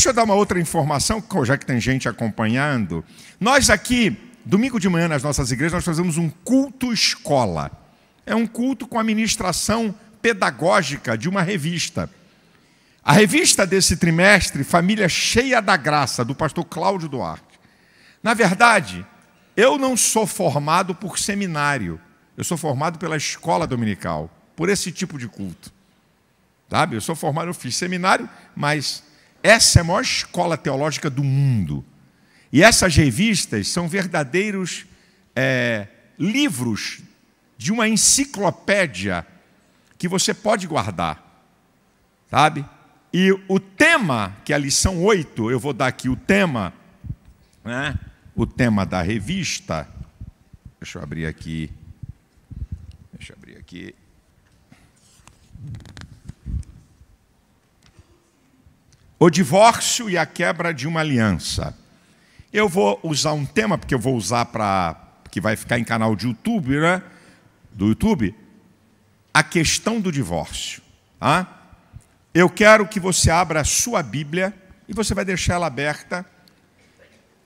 Deixa eu dar uma outra informação, já que tem gente acompanhando. Nós aqui, domingo de manhã nas nossas igrejas, nós fazemos um culto escola. É um culto com a ministração pedagógica de uma revista. A revista desse trimestre, Família Cheia da Graça, do pastor Cláudio Duarte. Na verdade, eu não sou formado por seminário. Eu sou formado pela escola dominical, por esse tipo de culto. Sabe? Eu sou formado, eu fiz seminário, mas essa é a maior escola teológica do mundo. E essas revistas são verdadeiros é, livros de uma enciclopédia que você pode guardar, sabe? E o tema, que é a lição 8, eu vou dar aqui o tema, né? o tema da revista. Deixa eu abrir aqui. Deixa eu abrir aqui. o divórcio e a quebra de uma aliança. Eu vou usar um tema, porque eu vou usar para. que vai ficar em canal de YouTube, né? Do YouTube. A questão do divórcio. Tá? Eu quero que você abra a sua Bíblia e você vai deixar ela aberta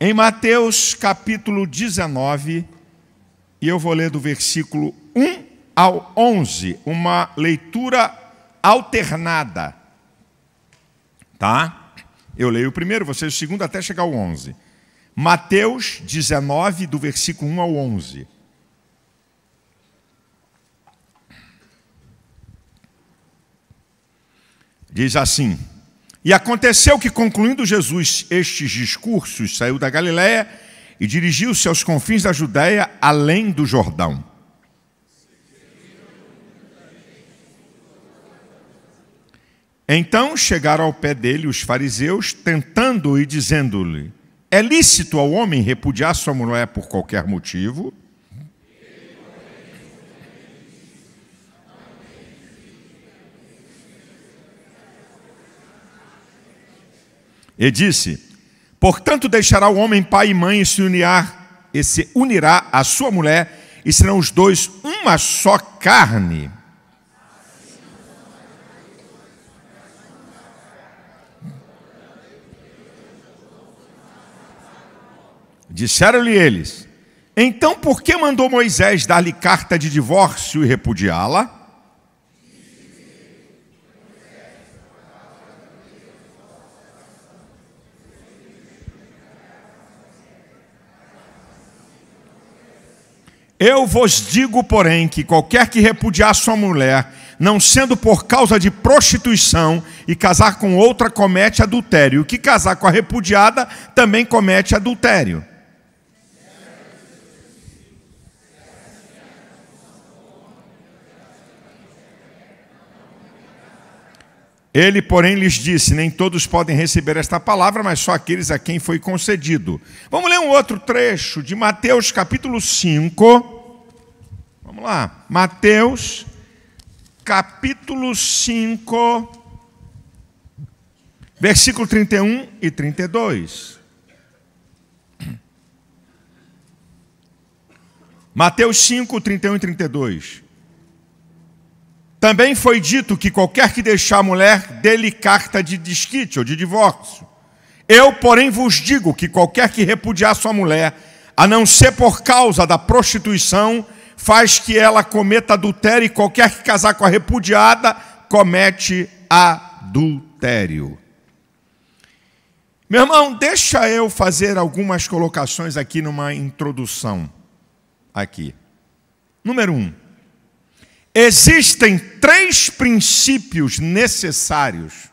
em Mateus capítulo 19, e eu vou ler do versículo 1 ao 11, uma leitura alternada tá? Eu leio o primeiro, vocês o segundo até chegar ao 11. Mateus 19, do versículo 1 ao 11. Diz assim: E aconteceu que, concluindo Jesus estes discursos, saiu da Galiléia e dirigiu-se aos confins da Judéia, além do Jordão. Então chegaram ao pé dele os fariseus, tentando e dizendo-lhe: É lícito ao homem repudiar sua mulher por qualquer motivo? E disse: Portanto, deixará o homem pai e mãe e se unirá, e se unirá à sua mulher, e serão os dois uma só carne. Disseram-lhe eles: Então por que mandou Moisés dar-lhe carta de divórcio e repudiá-la? Eu vos digo, porém, que qualquer que repudiar sua mulher, não sendo por causa de prostituição, e casar com outra, comete adultério. O que casar com a repudiada também comete adultério. Ele, porém, lhes disse: Nem todos podem receber esta palavra, mas só aqueles a quem foi concedido. Vamos ler um outro trecho de Mateus capítulo 5. Vamos lá. Mateus capítulo 5, versículo 31 e 32. Mateus 5, 31 e 32. Também foi dito que qualquer que deixar a mulher, dele carta de desquite ou de divórcio. Eu, porém, vos digo que qualquer que repudiar sua mulher, a não ser por causa da prostituição, faz que ela cometa adultério, e qualquer que casar com a repudiada, comete adultério. Meu irmão, deixa eu fazer algumas colocações aqui numa introdução. Aqui. Número um. Existem três princípios necessários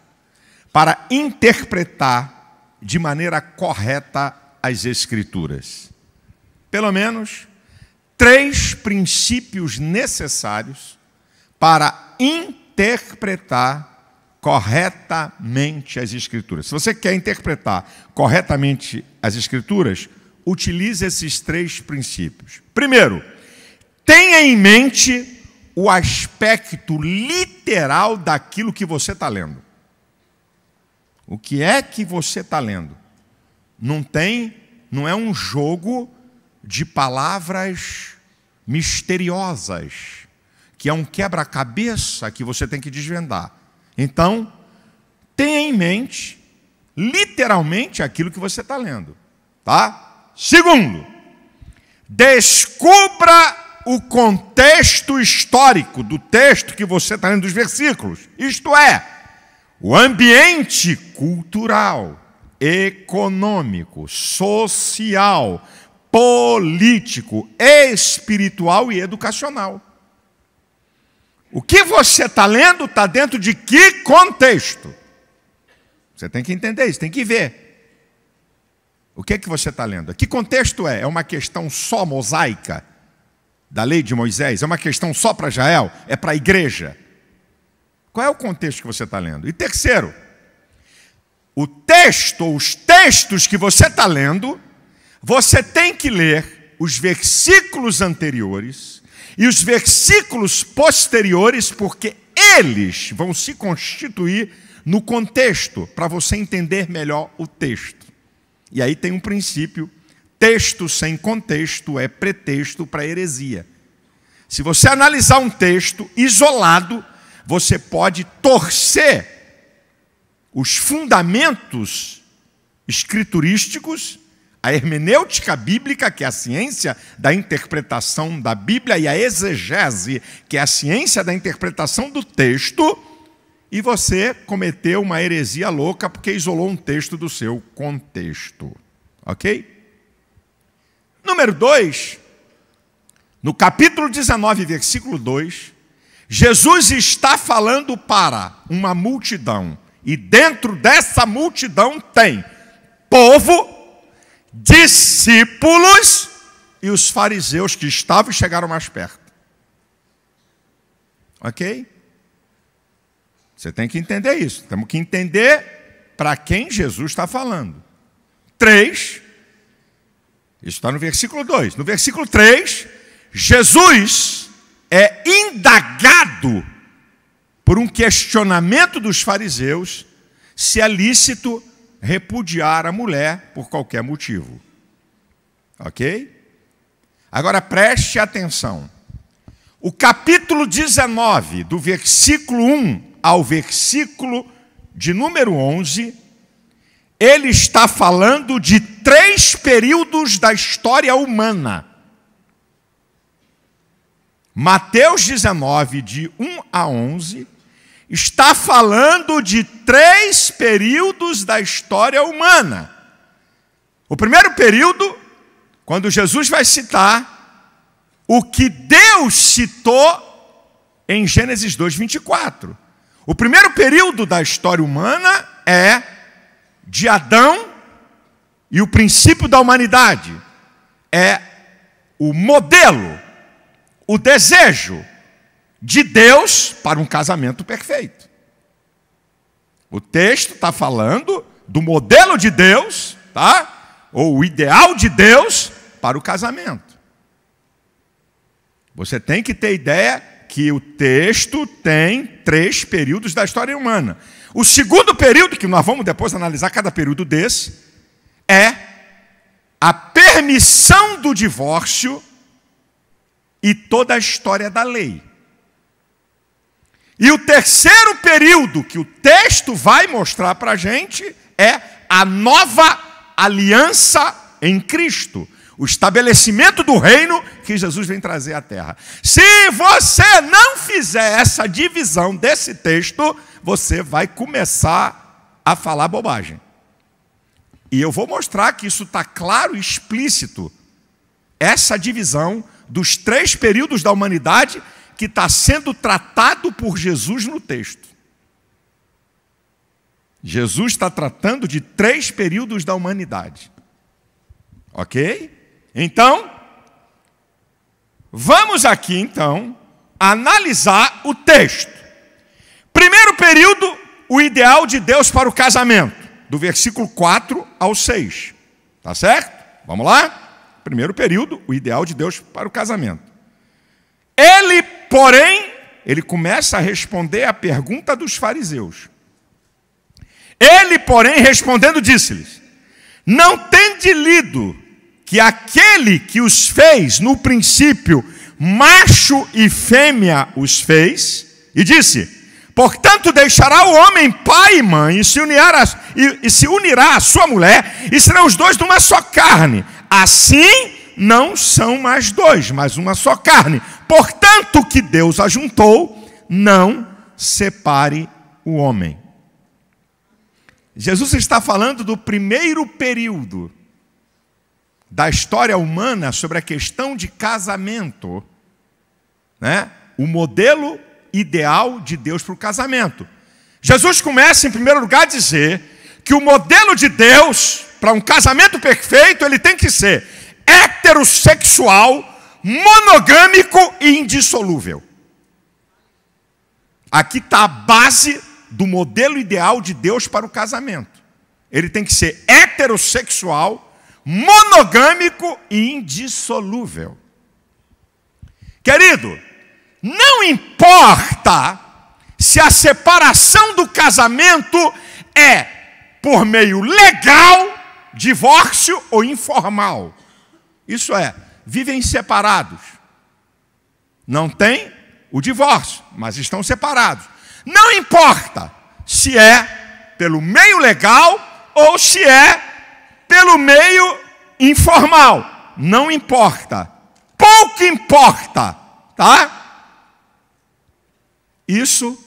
para interpretar de maneira correta as Escrituras. Pelo menos três princípios necessários para interpretar corretamente as Escrituras. Se você quer interpretar corretamente as Escrituras, utilize esses três princípios. Primeiro, tenha em mente o aspecto literal daquilo que você está lendo. O que é que você está lendo? Não tem, não é um jogo de palavras misteriosas, que é um quebra-cabeça que você tem que desvendar. Então, tenha em mente, literalmente, aquilo que você está lendo. Tá? Segundo, descubra o contexto histórico do texto que você está lendo dos versículos, isto é, o ambiente cultural, econômico, social, político, espiritual e educacional. O que você está lendo está dentro de que contexto? Você tem que entender isso, tem que ver. O que é que você está lendo? Que contexto é? É uma questão só mosaica? da lei de Moisés é uma questão só para Israel? É para a igreja? Qual é o contexto que você está lendo? E terceiro, o texto, os textos que você está lendo, você tem que ler os versículos anteriores e os versículos posteriores, porque eles vão se constituir no contexto, para você entender melhor o texto. E aí tem um princípio Texto sem contexto é pretexto para heresia. Se você analisar um texto isolado, você pode torcer os fundamentos escriturísticos, a hermenêutica bíblica, que é a ciência da interpretação da Bíblia, e a exegese, que é a ciência da interpretação do texto, e você cometeu uma heresia louca porque isolou um texto do seu contexto. Ok? Número 2, no capítulo 19, versículo 2, Jesus está falando para uma multidão, e dentro dessa multidão tem povo, discípulos e os fariseus que estavam e chegaram mais perto. Ok? Você tem que entender isso. Temos que entender para quem Jesus está falando. Três, isso está no versículo 2. No versículo 3, Jesus é indagado por um questionamento dos fariseus se é lícito repudiar a mulher por qualquer motivo. Ok? Agora preste atenção. O capítulo 19, do versículo 1 ao versículo de número 11, ele está falando de três períodos da história humana. Mateus 19, de 1 a 11, está falando de três períodos da história humana. O primeiro período, quando Jesus vai citar o que Deus citou em Gênesis 2, 24. O primeiro período da história humana é de Adão e o princípio da humanidade é o modelo, o desejo de Deus para um casamento perfeito. O texto está falando do modelo de Deus, tá? Ou o ideal de Deus para o casamento. Você tem que ter ideia que o texto tem três períodos da história humana. O segundo período, que nós vamos depois analisar cada período desse, é a permissão do divórcio e toda a história da lei. E o terceiro período que o texto vai mostrar para a gente é a nova aliança em Cristo, o estabelecimento do reino que Jesus vem trazer à terra. Se você não fizer essa divisão desse texto, você vai começar a falar bobagem. E eu vou mostrar que isso está claro e explícito. Essa divisão dos três períodos da humanidade que está sendo tratado por Jesus no texto. Jesus está tratando de três períodos da humanidade. Ok? Então, vamos aqui então analisar o texto. Primeiro período, o ideal de Deus para o casamento, do versículo 4 ao 6. Tá certo? Vamos lá? Primeiro período, o ideal de Deus para o casamento. Ele, porém, ele começa a responder à pergunta dos fariseus. Ele, porém, respondendo, disse-lhes: Não tende lido que aquele que os fez no princípio, macho e fêmea os fez, e disse: Portanto, deixará o homem pai e mãe e se, a, e, e se unirá à sua mulher, e serão os dois numa só carne. Assim não são mais dois, mas uma só carne. Portanto, o que Deus ajuntou, não separe o homem. Jesus está falando do primeiro período da história humana sobre a questão de casamento, né? O modelo ideal de Deus para o casamento. Jesus começa, em primeiro lugar, a dizer que o modelo de Deus para um casamento perfeito ele tem que ser heterossexual, monogâmico e indissolúvel. Aqui está a base do modelo ideal de Deus para o casamento. Ele tem que ser heterossexual, monogâmico e indissolúvel. Querido, não importa se a separação do casamento é por meio legal, divórcio ou informal. Isso é, vivem separados. Não tem o divórcio, mas estão separados. Não importa se é pelo meio legal ou se é pelo meio informal. Não importa. Pouco importa, tá? Isso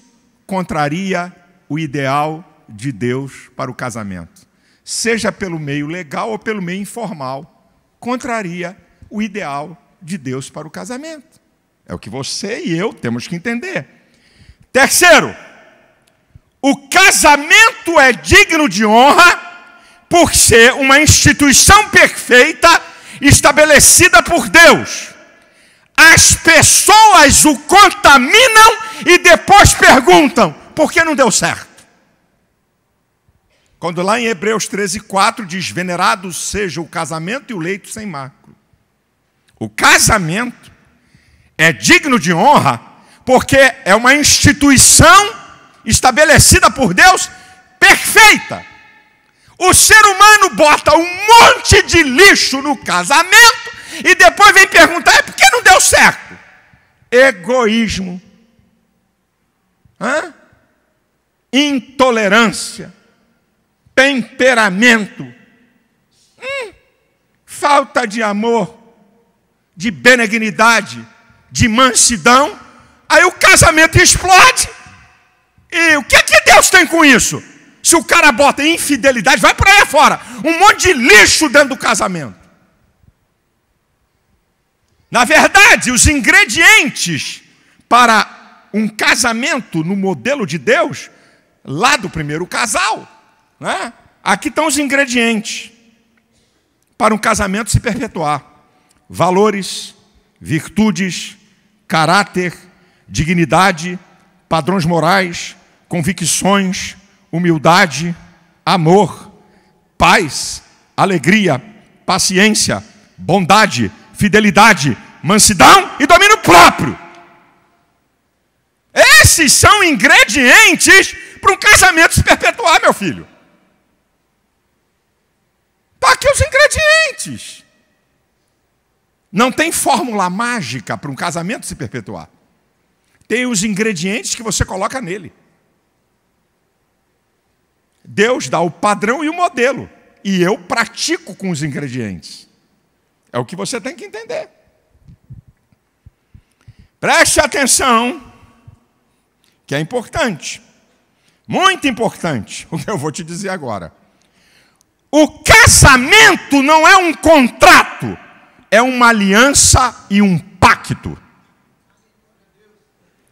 contraria o ideal de Deus para o casamento, seja pelo meio legal ou pelo meio informal, contraria o ideal de Deus para o casamento. É o que você e eu temos que entender. Terceiro, o casamento é digno de honra por ser uma instituição perfeita estabelecida por Deus as pessoas o contaminam e depois perguntam: por que não deu certo? Quando lá em Hebreus 13, 4 diz: Venerado seja o casamento e o leito sem macro. O casamento é digno de honra porque é uma instituição estabelecida por Deus perfeita. O ser humano bota um monte de lixo no casamento e depois vem perguntar: é porque não deu certo? Egoísmo. Hã? Intolerância. Temperamento. Hum, falta de amor, de benignidade, de mansidão. Aí o casamento explode. E o que, é que Deus tem com isso? Se o cara bota infidelidade, vai para aí fora. Um monte de lixo dentro do casamento. Na verdade, os ingredientes para um casamento no modelo de Deus, lá do primeiro casal, né? aqui estão os ingredientes para um casamento se perpetuar: valores, virtudes, caráter, dignidade, padrões morais, convicções, humildade, amor, paz, alegria, paciência, bondade fidelidade, mansidão e domínio próprio. Esses são ingredientes para um casamento se perpetuar, meu filho. Está aqui os ingredientes. Não tem fórmula mágica para um casamento se perpetuar. Tem os ingredientes que você coloca nele. Deus dá o padrão e o modelo, e eu pratico com os ingredientes. É o que você tem que entender. Preste atenção, que é importante, muito importante, o que eu vou te dizer agora. O casamento não é um contrato, é uma aliança e um pacto.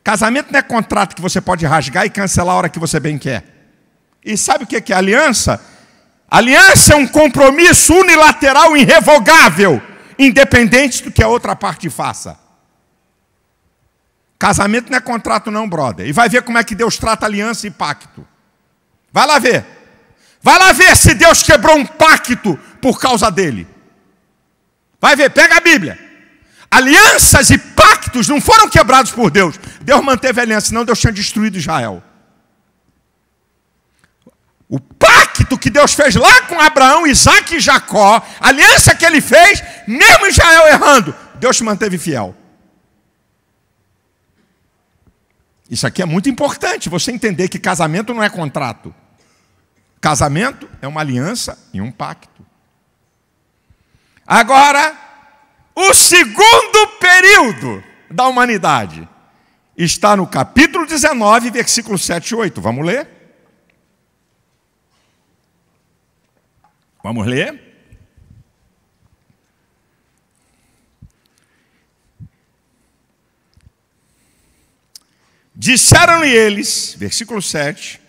Casamento não é contrato que você pode rasgar e cancelar a hora que você bem quer. E sabe o que é aliança? Aliança é um compromisso unilateral irrevogável independente do que a outra parte faça. Casamento não é contrato, não, brother. E vai ver como é que Deus trata aliança e pacto. Vai lá ver. Vai lá ver se Deus quebrou um pacto por causa dele. Vai ver, pega a Bíblia. Alianças e pactos não foram quebrados por Deus. Deus manteve a aliança, senão Deus tinha destruído Israel. O pacto que Deus fez lá com Abraão, Isaac e Jacó, a aliança que ele fez, mesmo Israel errando, Deus te manteve fiel. Isso aqui é muito importante, você entender que casamento não é contrato. Casamento é uma aliança e um pacto. Agora, o segundo período da humanidade está no capítulo 19, versículo 7 e 8. Vamos ler? Vamos ler? Disseram-lhe eles, versículo 7,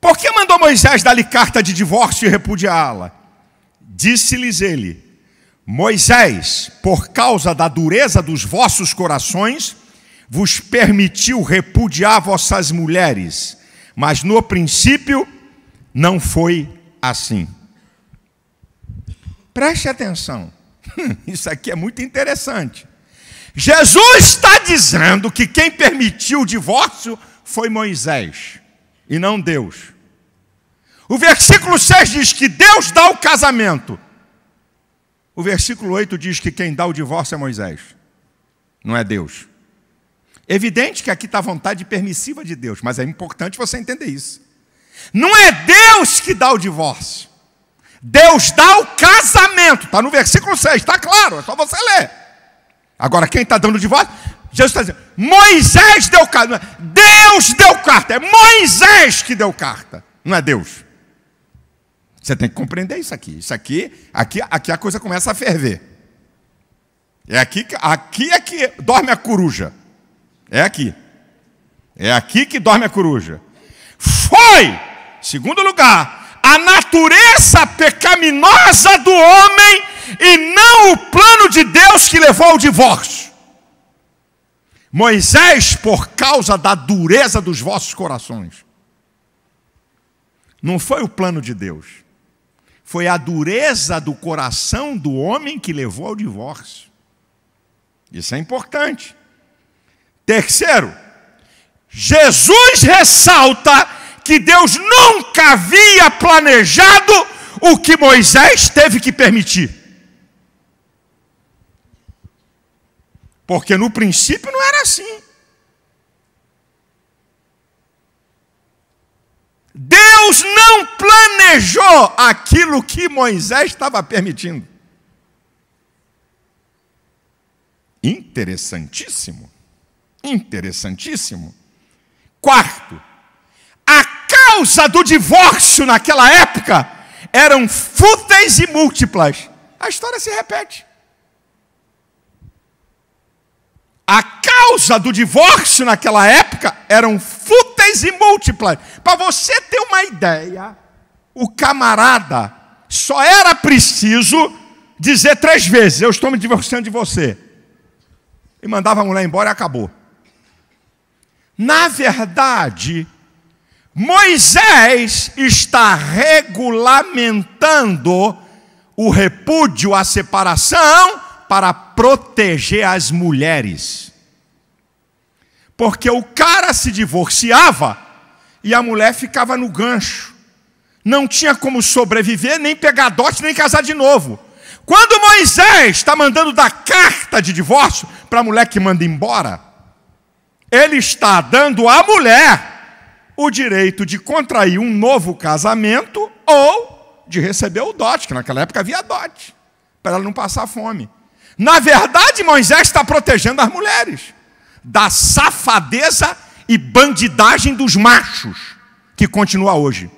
por que mandou Moisés dar-lhe carta de divórcio e repudiá-la? Disse-lhes ele, Moisés, por causa da dureza dos vossos corações, vos permitiu repudiar vossas mulheres, mas no princípio não foi assim preste atenção, isso aqui é muito interessante. Jesus está dizendo que quem permitiu o divórcio foi Moisés e não Deus. O versículo 6 diz que Deus dá o casamento. O versículo 8 diz que quem dá o divórcio é Moisés, não é Deus. Evidente que aqui está a vontade permissiva de Deus, mas é importante você entender isso. Não é Deus que dá o divórcio. Deus dá o casamento, está no versículo 6, está claro, é só você ler. Agora, quem está dando o divórcio? Jesus está dizendo: Moisés deu carta, é Deus deu carta, é Moisés que deu carta, não é Deus. Você tem que compreender isso aqui. Isso aqui, aqui, aqui a coisa começa a ferver. É aqui, aqui é que dorme a coruja. É aqui. É aqui que dorme a coruja. Foi, segundo lugar, a natureza pecaminosa do homem e não o plano de Deus que levou ao divórcio. Moisés, por causa da dureza dos vossos corações, não foi o plano de Deus, foi a dureza do coração do homem que levou ao divórcio. Isso é importante. Terceiro, Jesus ressalta que Deus nunca havia planejado o que Moisés teve que permitir. Porque no princípio não era assim. Deus não planejou aquilo que Moisés estava permitindo. Interessantíssimo. Interessantíssimo. Quarto, causa do divórcio naquela época eram fúteis e múltiplas. A história se repete. A causa do divórcio naquela época eram fúteis e múltiplas. Para você ter uma ideia, o camarada só era preciso dizer três vezes: Eu estou me divorciando de você. E mandava a mulher embora e acabou. Na verdade, Moisés está regulamentando o repúdio a separação para proteger as mulheres. Porque o cara se divorciava e a mulher ficava no gancho. Não tinha como sobreviver, nem pegar dote, nem casar de novo. Quando Moisés está mandando dar carta de divórcio para a mulher que manda embora, ele está dando à mulher o direito de contrair um novo casamento ou de receber o dote, que naquela época havia dote, para ela não passar fome. Na verdade, Moisés está protegendo as mulheres da safadeza e bandidagem dos machos, que continua hoje.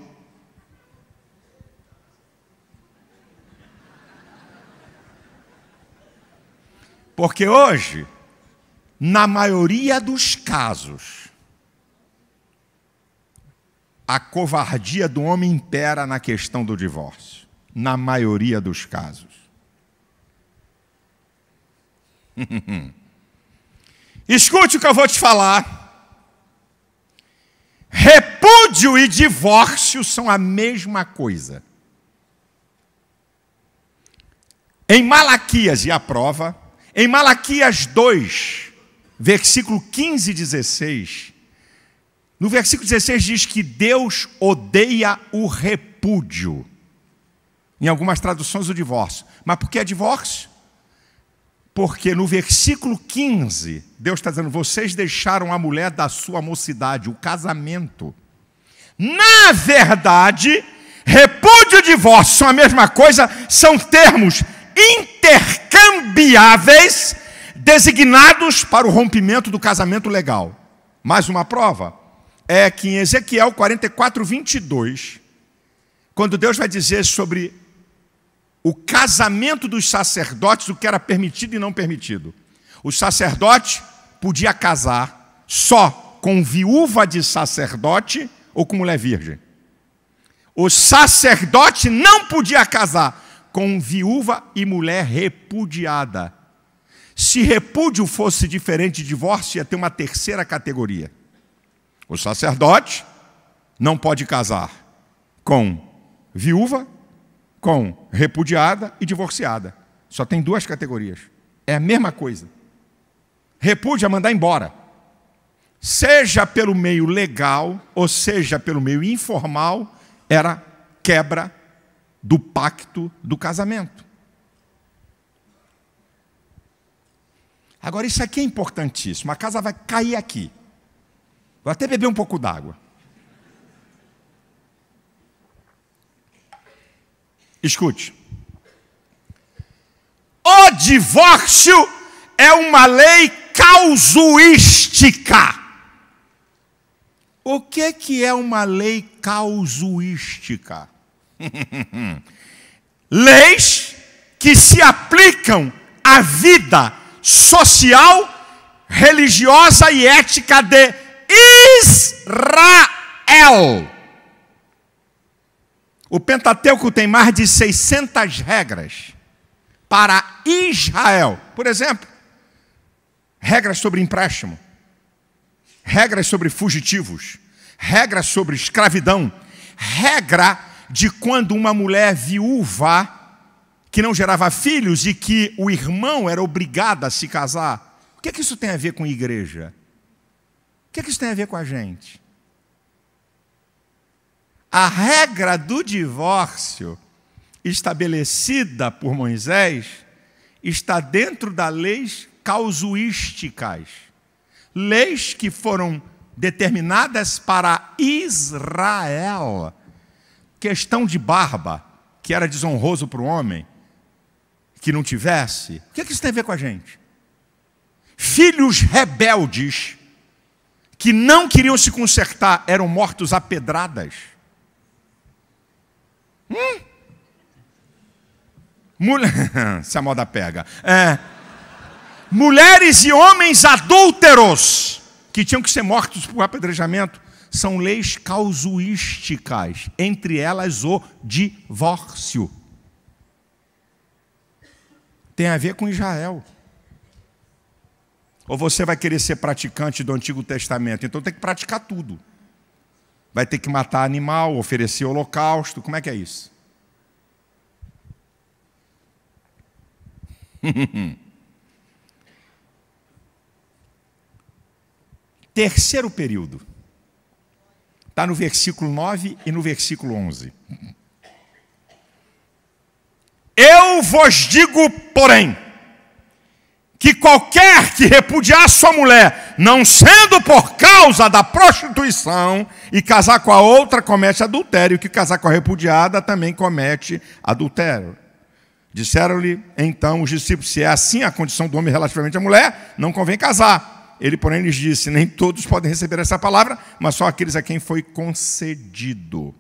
Porque hoje, na maioria dos casos, a covardia do homem impera na questão do divórcio, na maioria dos casos. Escute o que eu vou te falar. Repúdio e divórcio são a mesma coisa. Em Malaquias, e a prova, em Malaquias 2, versículo 15 e 16, no versículo 16 diz que Deus odeia o repúdio. Em algumas traduções, o divórcio. Mas por que é divórcio? Porque no versículo 15, Deus está dizendo: vocês deixaram a mulher da sua mocidade, o casamento. Na verdade, repúdio e divórcio são a mesma coisa, são termos intercambiáveis designados para o rompimento do casamento legal. Mais uma prova? é que em Ezequiel 44, 22, quando Deus vai dizer sobre o casamento dos sacerdotes, o que era permitido e não permitido. O sacerdote podia casar só com viúva de sacerdote ou com mulher virgem. O sacerdote não podia casar com viúva e mulher repudiada. Se repúdio fosse diferente de divórcio, ia ter uma terceira categoria. O sacerdote não pode casar com viúva, com repudiada e divorciada. Só tem duas categorias. É a mesma coisa. Repúdia, é mandar embora. Seja pelo meio legal ou seja pelo meio informal, era quebra do pacto do casamento. Agora, isso aqui é importantíssimo. A casa vai cair aqui. Vou até beber um pouco d'água. Escute. O divórcio é uma lei causuística. O que, que é uma lei causuística? Leis que se aplicam à vida social, religiosa e ética de Israel. O Pentateuco tem mais de 600 regras para Israel. Por exemplo, regras sobre empréstimo, regras sobre fugitivos, regras sobre escravidão, regra de quando uma mulher viúva que não gerava filhos e que o irmão era obrigado a se casar. O que, é que isso tem a ver com igreja? O que, é que isso tem a ver com a gente? A regra do divórcio estabelecida por Moisés está dentro das leis causuísticas, leis que foram determinadas para Israel. Questão de barba, que era desonroso para o homem, que não tivesse. O que, é que isso tem a ver com a gente? Filhos rebeldes que não queriam se consertar eram mortos a pedradas. Hum? Mulher... se a moda pega. É. Mulheres e homens adúlteros que tinham que ser mortos por apedrejamento são leis causuísticas, entre elas o divórcio. Tem a ver com Israel ou você vai querer ser praticante do Antigo Testamento? Então tem que praticar tudo. Vai ter que matar animal, oferecer holocausto, como é que é isso? Terceiro período. Está no versículo 9 e no versículo 11. Eu vos digo, porém, que qualquer que repudiar sua mulher, não sendo por causa da prostituição, e casar com a outra, comete adultério, e que casar com a repudiada também comete adultério. Disseram-lhe então os discípulos: se é assim a condição do homem relativamente à mulher, não convém casar. Ele, porém, lhes disse: nem todos podem receber essa palavra, mas só aqueles a quem foi concedido.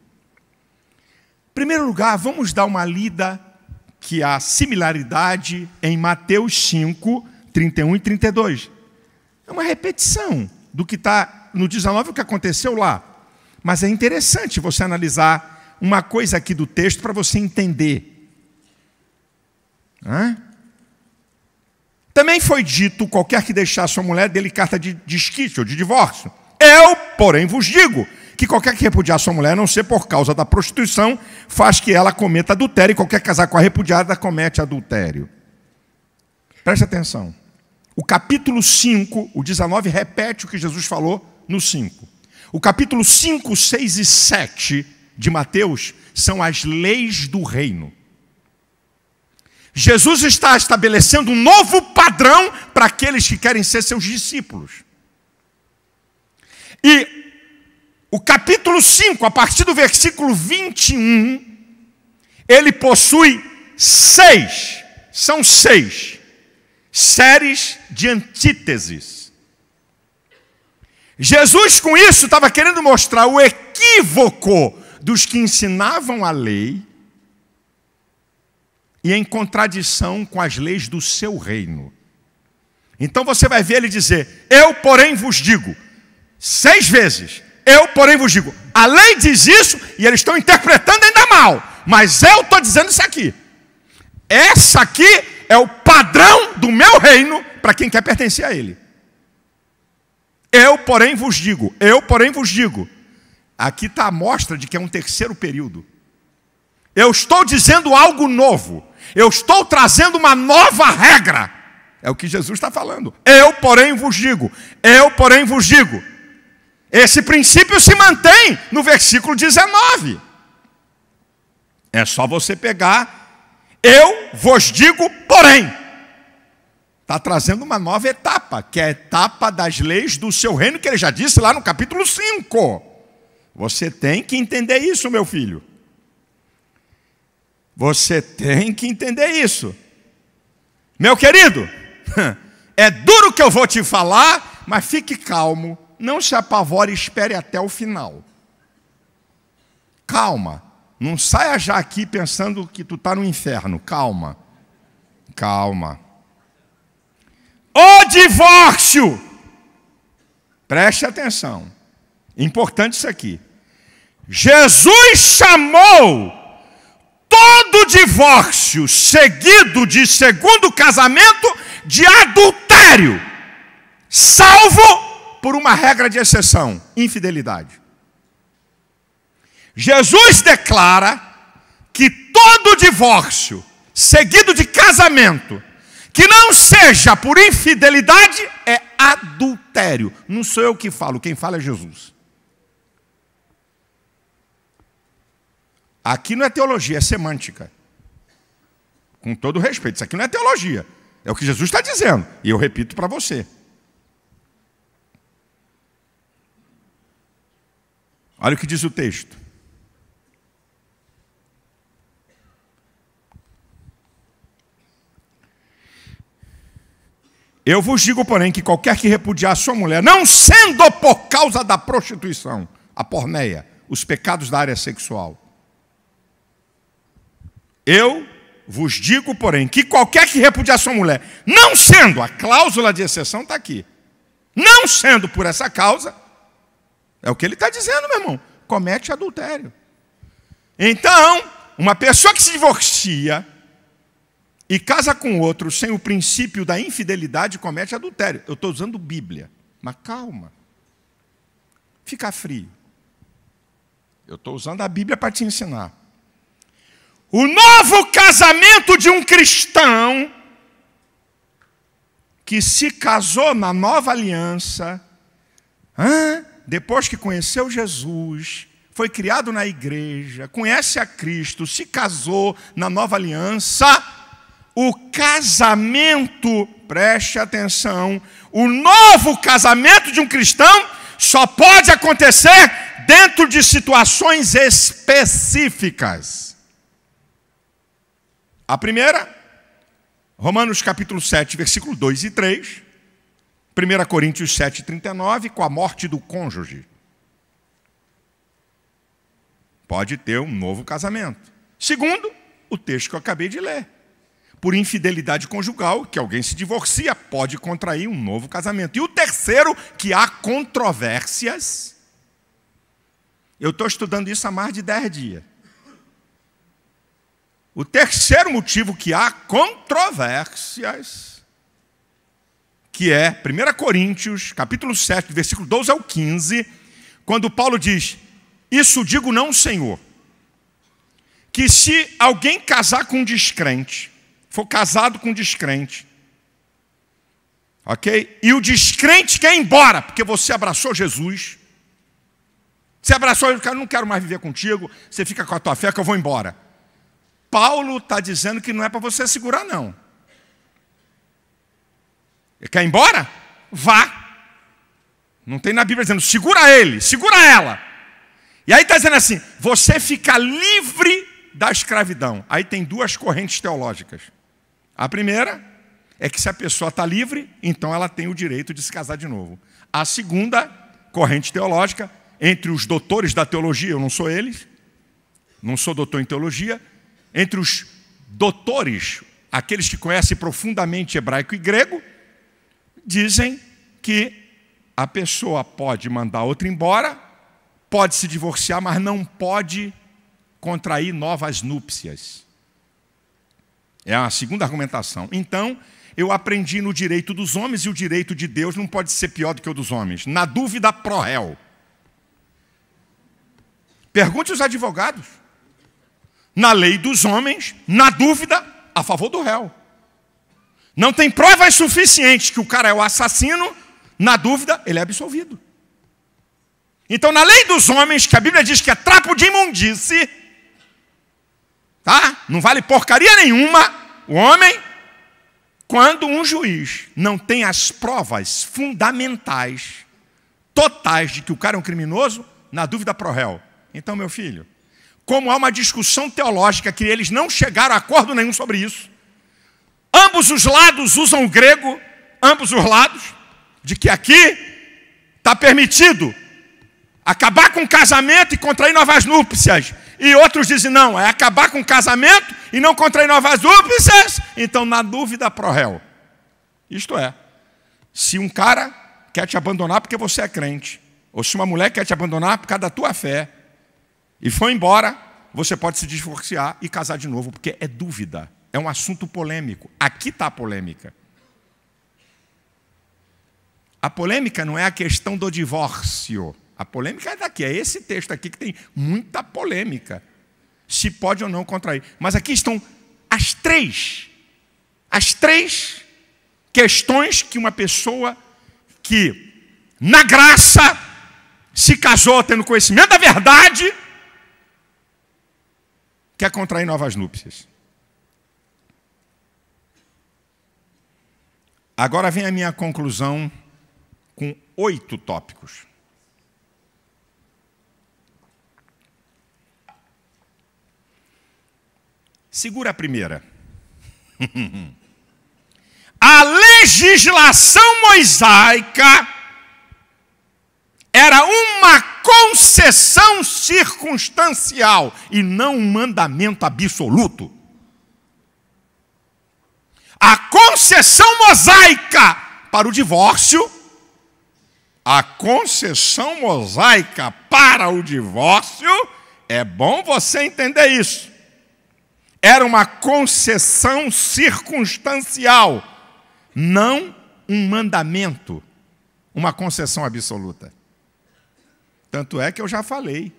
Em primeiro lugar, vamos dar uma lida que há similaridade em Mateus 5, 31 e 32. É uma repetição do que está no 19, o que aconteceu lá. Mas é interessante você analisar uma coisa aqui do texto para você entender. Hã? Também foi dito: qualquer que deixar sua mulher, dele carta de, de esquite ou de divórcio. Eu, porém, vos digo que qualquer que repudiar sua mulher, a não ser por causa da prostituição, faz que ela cometa adultério, e qualquer casar com a repudiada comete adultério. Preste atenção. O capítulo 5, o 19, repete o que Jesus falou no 5. O capítulo 5, 6 e 7 de Mateus são as leis do reino. Jesus está estabelecendo um novo padrão para aqueles que querem ser seus discípulos. E o capítulo 5, a partir do versículo 21, ele possui seis, são seis, séries de antíteses. Jesus, com isso, estava querendo mostrar o equívoco dos que ensinavam a lei e em contradição com as leis do seu reino. Então você vai ver ele dizer: Eu, porém, vos digo, seis vezes, eu, porém, vos digo, a lei diz isso, e eles estão interpretando ainda mal, mas eu estou dizendo isso aqui. Essa aqui é o padrão do meu reino para quem quer pertencer a ele. Eu, porém, vos digo, eu, porém, vos digo. Aqui está a mostra de que é um terceiro período. Eu estou dizendo algo novo. Eu estou trazendo uma nova regra. É o que Jesus está falando. Eu, porém, vos digo. Eu, porém, vos digo. Esse princípio se mantém no versículo 19. É só você pegar, eu vos digo, porém. Está trazendo uma nova etapa, que é a etapa das leis do seu reino, que ele já disse lá no capítulo 5. Você tem que entender isso, meu filho. Você tem que entender isso. Meu querido, é duro que eu vou te falar, mas fique calmo não se apavore, espere até o final. Calma, não saia já aqui pensando que tu está no inferno. Calma, calma. O divórcio! Preste atenção, importante isso aqui. Jesus chamou todo divórcio seguido de segundo casamento de adultério, salvo por uma regra de exceção: infidelidade. Jesus declara que todo divórcio seguido de casamento que não seja por infidelidade é adultério. Não sou eu que falo, quem fala é Jesus. Aqui não é teologia, é semântica. Com todo respeito, isso aqui não é teologia. É o que Jesus está dizendo. E eu repito para você. Olha o que diz o texto. Eu vos digo, porém, que qualquer que repudiar sua mulher, não sendo por causa da prostituição, a porneia, os pecados da área sexual. Eu vos digo, porém, que qualquer que repudiar sua mulher, não sendo, a cláusula de exceção está aqui, não sendo por essa causa, é o que ele está dizendo, meu irmão. Comete adultério. Então, uma pessoa que se divorcia e casa com outro sem o princípio da infidelidade comete adultério. Eu estou usando Bíblia, mas calma. Fica frio. Eu estou usando a Bíblia para te ensinar. O novo casamento de um cristão que se casou na nova aliança. Hã? depois que conheceu Jesus, foi criado na igreja, conhece a Cristo, se casou na nova aliança, o casamento, preste atenção, o novo casamento de um cristão só pode acontecer dentro de situações específicas. A primeira, Romanos capítulo 7, versículo 2 e 3 1 Coríntios 7,39, com a morte do cônjuge. Pode ter um novo casamento. Segundo, o texto que eu acabei de ler. Por infidelidade conjugal, que alguém se divorcia, pode contrair um novo casamento. E o terceiro, que há controvérsias. Eu estou estudando isso há mais de 10 dias. O terceiro motivo que há controvérsias que é 1 Coríntios, capítulo 7, versículo 12 ao 15, quando Paulo diz: Isso digo não, Senhor, que se alguém casar com um descrente, for casado com um descrente, ok? E o descrente quer ir embora, porque você abraçou Jesus, você abraçou ele, cara, não quero mais viver contigo, você fica com a tua fé que eu vou embora. Paulo está dizendo que não é para você segurar, não. Quer ir embora? Vá. Não tem na Bíblia dizendo, segura ele, segura ela. E aí está dizendo assim: você fica livre da escravidão. Aí tem duas correntes teológicas. A primeira é que se a pessoa está livre, então ela tem o direito de se casar de novo. A segunda corrente teológica, entre os doutores da teologia, eu não sou eles, não sou doutor em teologia, entre os doutores, aqueles que conhecem profundamente hebraico e grego, dizem que a pessoa pode mandar outra embora, pode se divorciar, mas não pode contrair novas núpcias. É a segunda argumentação. Então, eu aprendi no direito dos homens e o direito de Deus não pode ser pior do que o dos homens. Na dúvida, pro réu. Pergunte os advogados. Na lei dos homens, na dúvida, a favor do réu. Não tem provas suficientes que o cara é o assassino, na dúvida, ele é absolvido. Então, na lei dos homens, que a Bíblia diz que é trapo de imundice, tá? Não vale porcaria nenhuma o homem, quando um juiz não tem as provas fundamentais, totais, de que o cara é um criminoso, na dúvida pro réu. Então, meu filho, como há uma discussão teológica que eles não chegaram a acordo nenhum sobre isso, Ambos os lados usam o grego, ambos os lados, de que aqui está permitido acabar com o casamento e contrair novas núpcias. E outros dizem, não, é acabar com o casamento e não contrair novas núpcias. Então, na dúvida, pro réu. Isto é, se um cara quer te abandonar porque você é crente, ou se uma mulher quer te abandonar por causa da tua fé, e foi embora, você pode se divorciar e casar de novo, porque é dúvida é um assunto polêmico. Aqui está a polêmica. A polêmica não é a questão do divórcio. A polêmica é daqui, é esse texto aqui que tem muita polêmica. Se pode ou não contrair. Mas aqui estão as três, as três questões que uma pessoa que, na graça, se casou tendo conhecimento da verdade, quer contrair novas núpcias. Agora vem a minha conclusão com oito tópicos. Segura a primeira. a legislação mosaica era uma concessão circunstancial e não um mandamento absoluto a concessão mosaica para o divórcio, a concessão mosaica para o divórcio, é bom você entender isso. Era uma concessão circunstancial, não um mandamento, uma concessão absoluta. Tanto é que eu já falei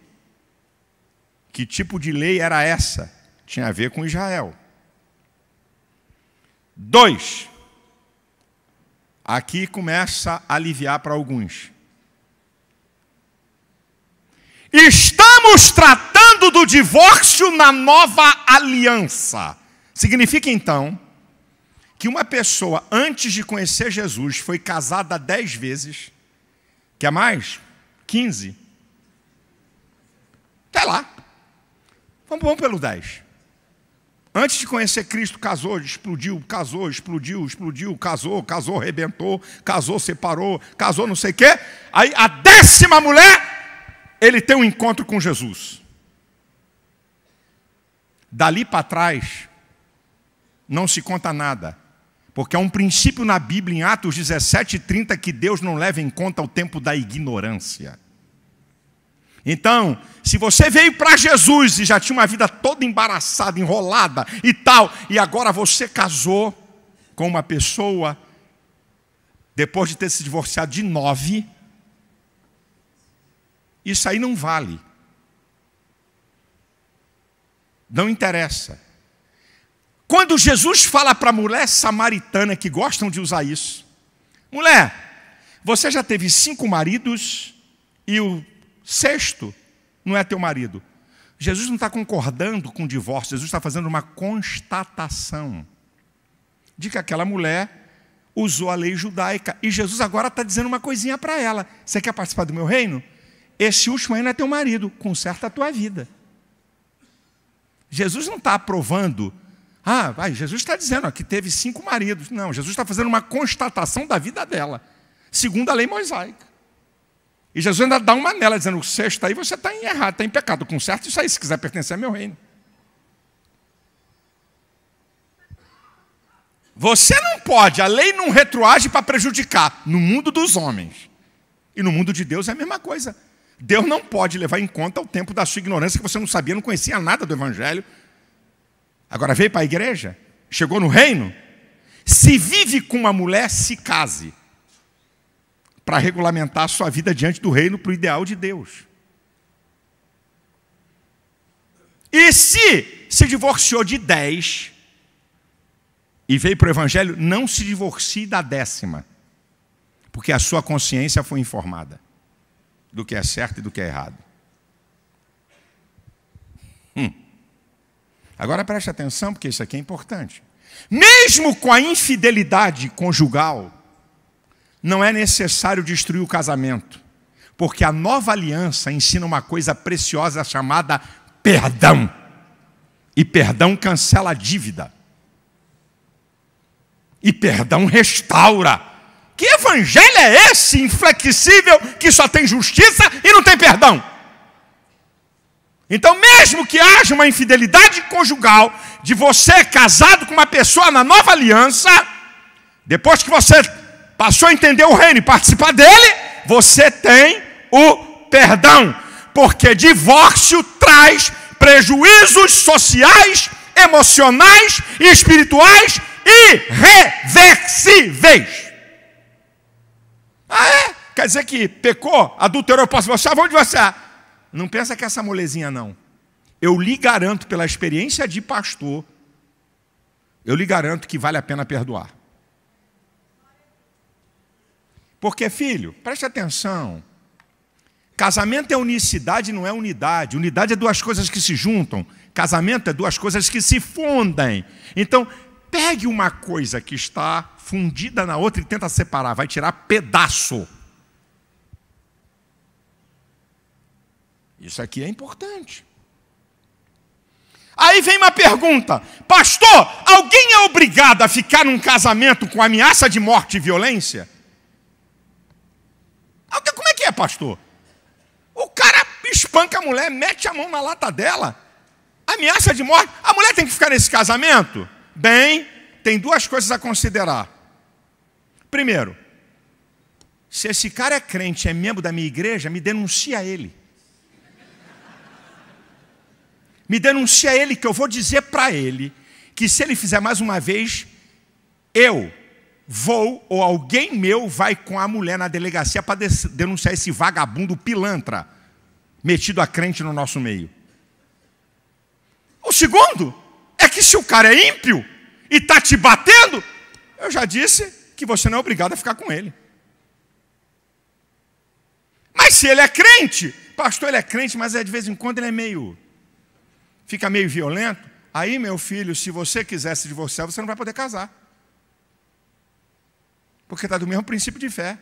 que tipo de lei era essa? Tinha a ver com Israel. Dois, aqui começa a aliviar para alguns. Estamos tratando do divórcio na nova aliança. Significa então que uma pessoa, antes de conhecer Jesus, foi casada dez vezes. Quer mais? Quinze. Até lá. Vamos, vamos pelo dez. Antes de conhecer Cristo, casou, explodiu, casou, explodiu, explodiu, casou, casou, rebentou, casou, separou, casou, não sei o quê. Aí a décima mulher, ele tem um encontro com Jesus. Dali para trás, não se conta nada. Porque há um princípio na Bíblia, em Atos 17, 30, que Deus não leva em conta o tempo da ignorância. Então, se você veio para Jesus e já tinha uma vida toda embaraçada, enrolada e tal, e agora você casou com uma pessoa, depois de ter se divorciado de nove, isso aí não vale. Não interessa. Quando Jesus fala para a mulher samaritana que gostam de usar isso, mulher, você já teve cinco maridos e o Sexto, não é teu marido. Jesus não está concordando com o divórcio, Jesus está fazendo uma constatação de que aquela mulher usou a lei judaica e Jesus agora está dizendo uma coisinha para ela: Você quer participar do meu reino? Esse último aí não é teu marido, conserta a tua vida. Jesus não está aprovando. Ah, vai, Jesus está dizendo ó, que teve cinco maridos. Não, Jesus está fazendo uma constatação da vida dela, segundo a lei mosaica. E Jesus ainda dá uma nela, dizendo: você está aí, você está em errado, está em pecado. Com certo isso aí, se quiser pertencer ao meu reino. Você não pode, a lei não retroage para prejudicar no mundo dos homens. E no mundo de Deus é a mesma coisa. Deus não pode levar em conta o tempo da sua ignorância, que você não sabia, não conhecia nada do Evangelho. Agora veio para a igreja, chegou no reino, se vive com uma mulher, se case para regulamentar a sua vida diante do reino para o ideal de Deus. E se se divorciou de dez e veio para o Evangelho, não se divorcie da décima, porque a sua consciência foi informada do que é certo e do que é errado. Hum. Agora preste atenção, porque isso aqui é importante. Mesmo com a infidelidade conjugal, não é necessário destruir o casamento, porque a nova aliança ensina uma coisa preciosa chamada perdão. E perdão cancela a dívida. E perdão restaura. Que evangelho é esse inflexível que só tem justiça e não tem perdão? Então, mesmo que haja uma infidelidade conjugal de você casado com uma pessoa na nova aliança, depois que você Passou a entender o reino e participar dele, você tem o perdão. Porque divórcio traz prejuízos sociais, emocionais e espirituais irreversíveis. Ah, é? Quer dizer que pecou, adulterou, eu posso divorciar? Vou divorciar. Não pensa que é essa molezinha, não. Eu lhe garanto, pela experiência de pastor, eu lhe garanto que vale a pena perdoar. Porque, filho, preste atenção. Casamento é unicidade, não é unidade. Unidade é duas coisas que se juntam. Casamento é duas coisas que se fundem. Então, pegue uma coisa que está fundida na outra e tenta separar, vai tirar pedaço. Isso aqui é importante. Aí vem uma pergunta: Pastor, alguém é obrigado a ficar num casamento com ameaça de morte e violência? Como é que é, pastor? O cara espanca a mulher, mete a mão na lata dela, ameaça de morte. A mulher tem que ficar nesse casamento? Bem, tem duas coisas a considerar. Primeiro, se esse cara é crente, é membro da minha igreja, me denuncia ele. Me denuncia ele que eu vou dizer para ele que se ele fizer mais uma vez, eu vou ou alguém meu vai com a mulher na delegacia para denunciar esse vagabundo pilantra metido a crente no nosso meio. O segundo é que se o cara é ímpio e está te batendo, eu já disse que você não é obrigado a ficar com ele. Mas se ele é crente, pastor, ele é crente, mas é de vez em quando ele é meio fica meio violento, aí meu filho, se você quisesse divorciar, você não vai poder casar. Porque está do mesmo princípio de fé.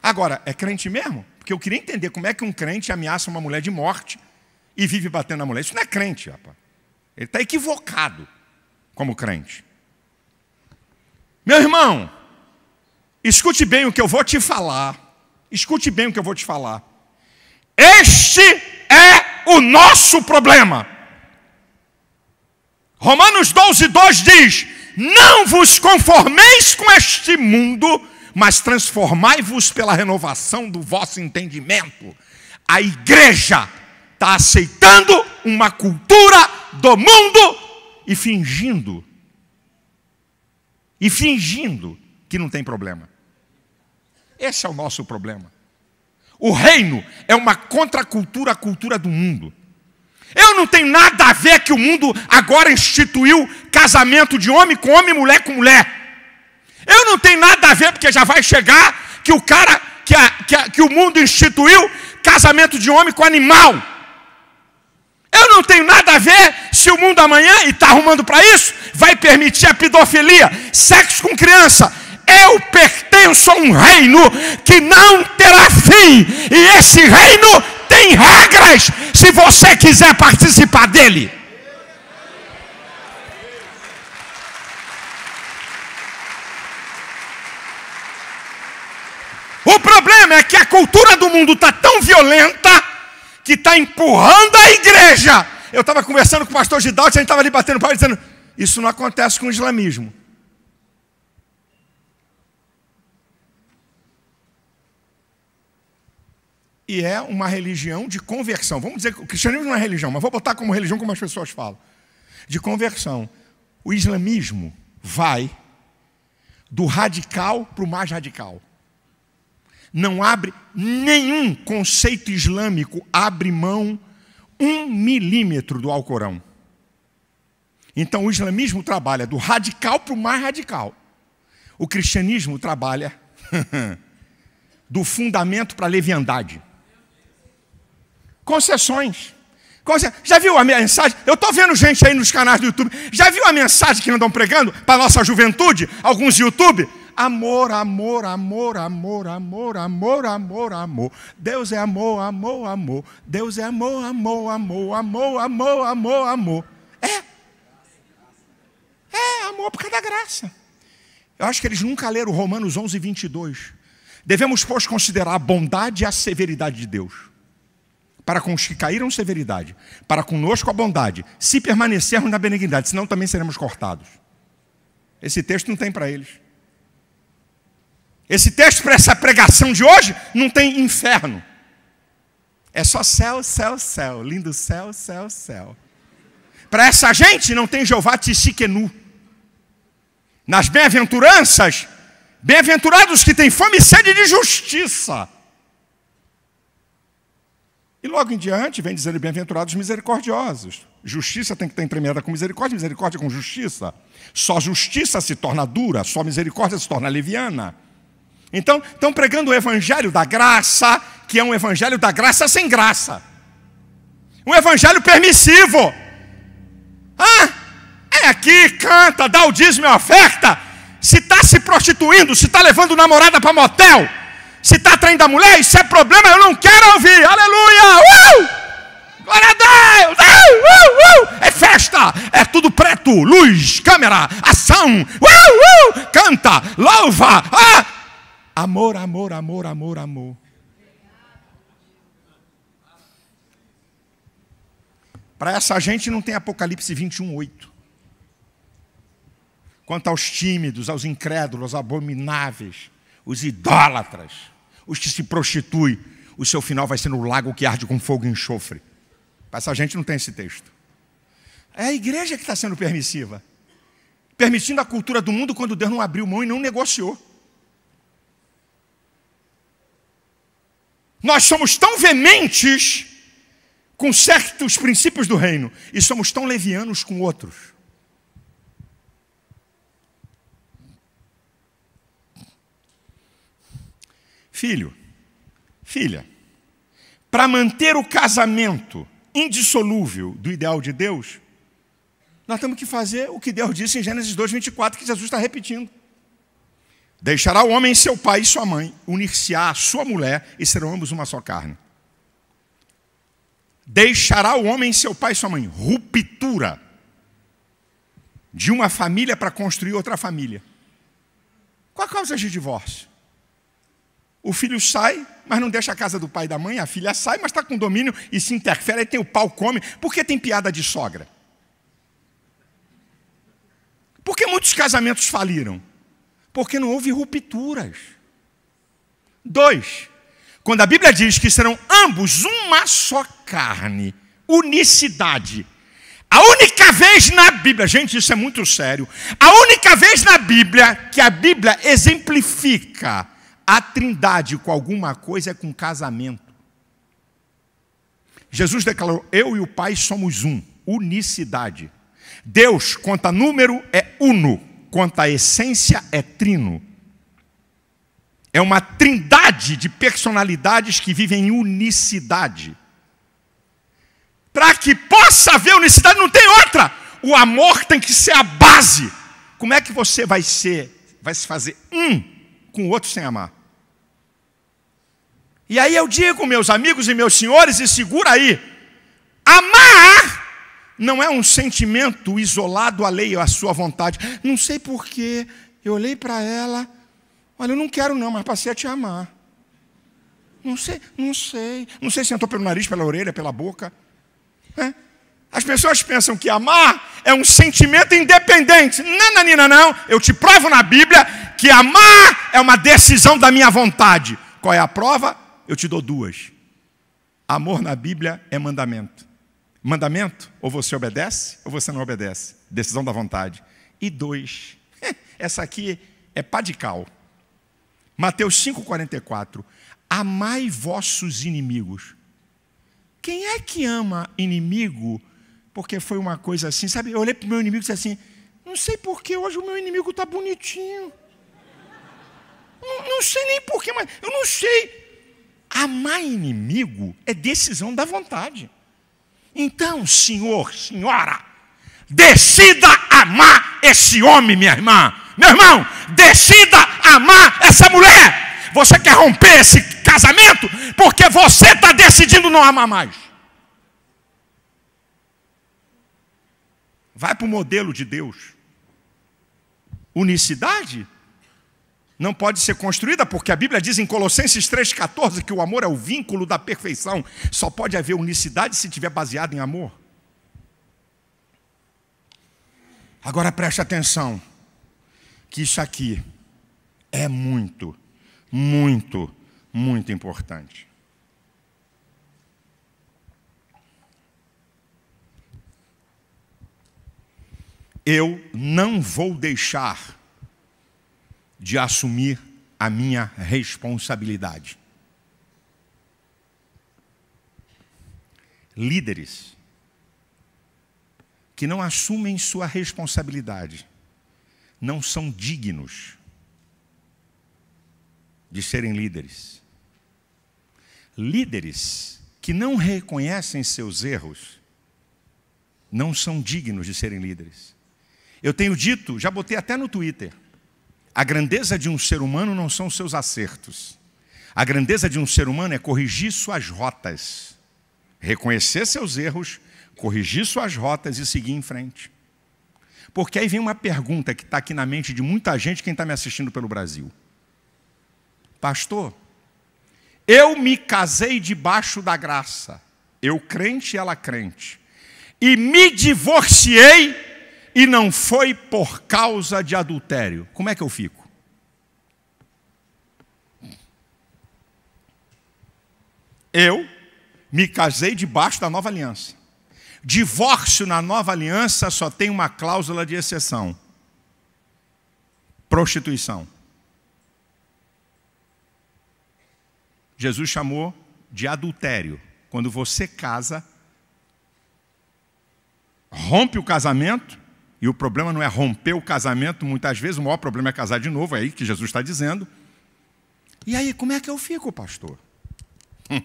Agora, é crente mesmo? Porque eu queria entender como é que um crente ameaça uma mulher de morte e vive batendo na mulher. Isso não é crente, rapaz. Ele está equivocado como crente. Meu irmão, escute bem o que eu vou te falar. Escute bem o que eu vou te falar. Este é o nosso problema. Romanos 12, 2 diz: não vos conformeis com este mundo, mas transformai-vos pela renovação do vosso entendimento. A igreja está aceitando uma cultura do mundo e fingindo. E fingindo que não tem problema. Esse é o nosso problema. O reino é uma contracultura à cultura do mundo. Eu não tenho nada a ver que o mundo agora instituiu casamento de homem com homem, mulher com mulher. Eu não tenho nada a ver, porque já vai chegar que o cara, que, a, que, a, que o mundo instituiu casamento de homem com animal. Eu não tenho nada a ver se o mundo amanhã, e está arrumando para isso, vai permitir a pedofilia, sexo com criança. Eu pertenço a um reino que não terá fim, e esse reino tem regras se você quiser participar dele. O problema é que a cultura do mundo está tão violenta que está empurrando a igreja. Eu estava conversando com o pastor Gidalti, a gente estava ali batendo pau dizendo: Isso não acontece com o islamismo. e é uma religião de conversão. Vamos dizer que o cristianismo não é religião, mas vou botar como religião como as pessoas falam. De conversão. O islamismo vai do radical para o mais radical. Não abre nenhum conceito islâmico, abre mão um milímetro do Alcorão. Então o islamismo trabalha do radical para o mais radical. O cristianismo trabalha do fundamento para a leviandade. Concessões. Já viu a mensagem? Eu estou vendo gente aí nos canais do YouTube. Já viu a mensagem que andam pregando para a nossa juventude? Alguns YouTube? Amor, amor, amor, amor, amor, amor, amor, amor. Deus é amor, amor, amor. Deus é amor, amor, amor, amor, amor, amor, amor. É. É amor por causa da graça. Eu acho que eles nunca leram Romanos 11, 22. Devemos, pois, considerar a bondade e a severidade de Deus para com os que caíram severidade, para conosco a bondade, se permanecermos na benignidade, senão também seremos cortados. Esse texto não tem para eles. Esse texto para essa pregação de hoje não tem inferno. É só céu, céu, céu, lindo céu, céu, céu. Para essa gente não tem Jeová Tissiquenu. Nas bem-aventuranças, bem-aventurados que têm fome e sede de justiça e logo em diante vem dizendo bem-aventurados misericordiosos. Justiça tem que estar entremeada com misericórdia, misericórdia com justiça. Só justiça se torna dura, só misericórdia se torna leviana. Então, estão pregando o evangelho da graça, que é um evangelho da graça sem graça. Um evangelho permissivo. Ah, é aqui, canta, dá o dízimo e oferta. Se está se prostituindo, se está levando namorada para motel, se está traindo a mulher, isso é problema, eu não quero ouvir. Aleluia! Uh! Glória a Deus! Uh, uh, uh. É festa, é tudo preto, luz, câmera, ação. Uh! Uh! Canta, louva. Ah. Amor, amor, amor, amor, amor. Para essa gente não tem Apocalipse 21, 8. Quanto aos tímidos, aos incrédulos, abomináveis, os idólatras os que se prostituem, o seu final vai ser no lago que arde com fogo e enxofre. Mas a gente não tem esse texto. É a igreja que está sendo permissiva. Permitindo a cultura do mundo quando Deus não abriu mão e não negociou. Nós somos tão veementes com certos princípios do reino e somos tão levianos com outros. Filho, filha, para manter o casamento indissolúvel do ideal de Deus, nós temos que fazer o que Deus disse em Gênesis 2, 24, que Jesus está repetindo. Deixará o homem seu pai e sua mãe, unir-se-á à sua mulher e serão ambos uma só carne. Deixará o homem seu pai e sua mãe. Ruptura de uma família para construir outra família. Qual a causa de divórcio? O filho sai, mas não deixa a casa do pai e da mãe. A filha sai, mas está com domínio e se interfere. Aí tem o pau come. Por que tem piada de sogra? Por que muitos casamentos faliram? Porque não houve rupturas. Dois, quando a Bíblia diz que serão ambos uma só carne, unicidade. A única vez na Bíblia, gente, isso é muito sério. A única vez na Bíblia que a Bíblia exemplifica a trindade com alguma coisa é com casamento. Jesus declarou: Eu e o Pai somos um, unicidade. Deus, quanto a número, é uno, quanto a essência, é trino. É uma trindade de personalidades que vivem em unicidade. Para que possa haver unicidade, não tem outra. O amor tem que ser a base. Como é que você vai ser, vai se fazer um com o outro sem amar? E aí eu digo, meus amigos e meus senhores, e segura aí, amar não é um sentimento isolado, ou à sua vontade. Não sei porquê, eu olhei para ela, olha, eu não quero não, mas passei a te amar. Não sei, não sei. Não sei se entrou pelo nariz, pela orelha, pela boca. É. As pessoas pensam que amar é um sentimento independente. nina, não. Eu te provo na Bíblia que amar é uma decisão da minha vontade. Qual é a prova? eu te dou duas. Amor na Bíblia é mandamento. Mandamento, ou você obedece ou você não obedece. Decisão da vontade. E dois, essa aqui é padical. Mateus 5,44. Amai vossos inimigos. Quem é que ama inimigo? Porque foi uma coisa assim, sabe? Eu olhei para o meu inimigo e disse assim: não sei porquê, hoje o meu inimigo está bonitinho. Não, não sei nem porquê, mas eu não sei. Amar inimigo é decisão da vontade. Então, senhor, senhora, decida amar esse homem, minha irmã. Meu irmão, decida amar essa mulher. Você quer romper esse casamento porque você está decidindo não amar mais. Vai para o modelo de Deus. Unicidade não pode ser construída, porque a Bíblia diz em Colossenses 3,14 que o amor é o vínculo da perfeição. Só pode haver unicidade se tiver baseado em amor. Agora preste atenção, que isso aqui é muito, muito, muito importante. Eu não vou deixar de assumir a minha responsabilidade. Líderes que não assumem sua responsabilidade não são dignos de serem líderes. Líderes que não reconhecem seus erros não são dignos de serem líderes. Eu tenho dito, já botei até no Twitter, a grandeza de um ser humano não são seus acertos. A grandeza de um ser humano é corrigir suas rotas, reconhecer seus erros, corrigir suas rotas e seguir em frente. Porque aí vem uma pergunta que está aqui na mente de muita gente, quem está me assistindo pelo Brasil. Pastor, eu me casei debaixo da graça, eu crente e ela crente, e me divorciei e não foi por causa de adultério, como é que eu fico? Eu me casei debaixo da nova aliança. Divórcio na nova aliança só tem uma cláusula de exceção: prostituição. Jesus chamou de adultério. Quando você casa, rompe o casamento, e o problema não é romper o casamento, muitas vezes o maior problema é casar de novo, é aí que Jesus está dizendo. E aí, como é que eu fico, pastor? Hum.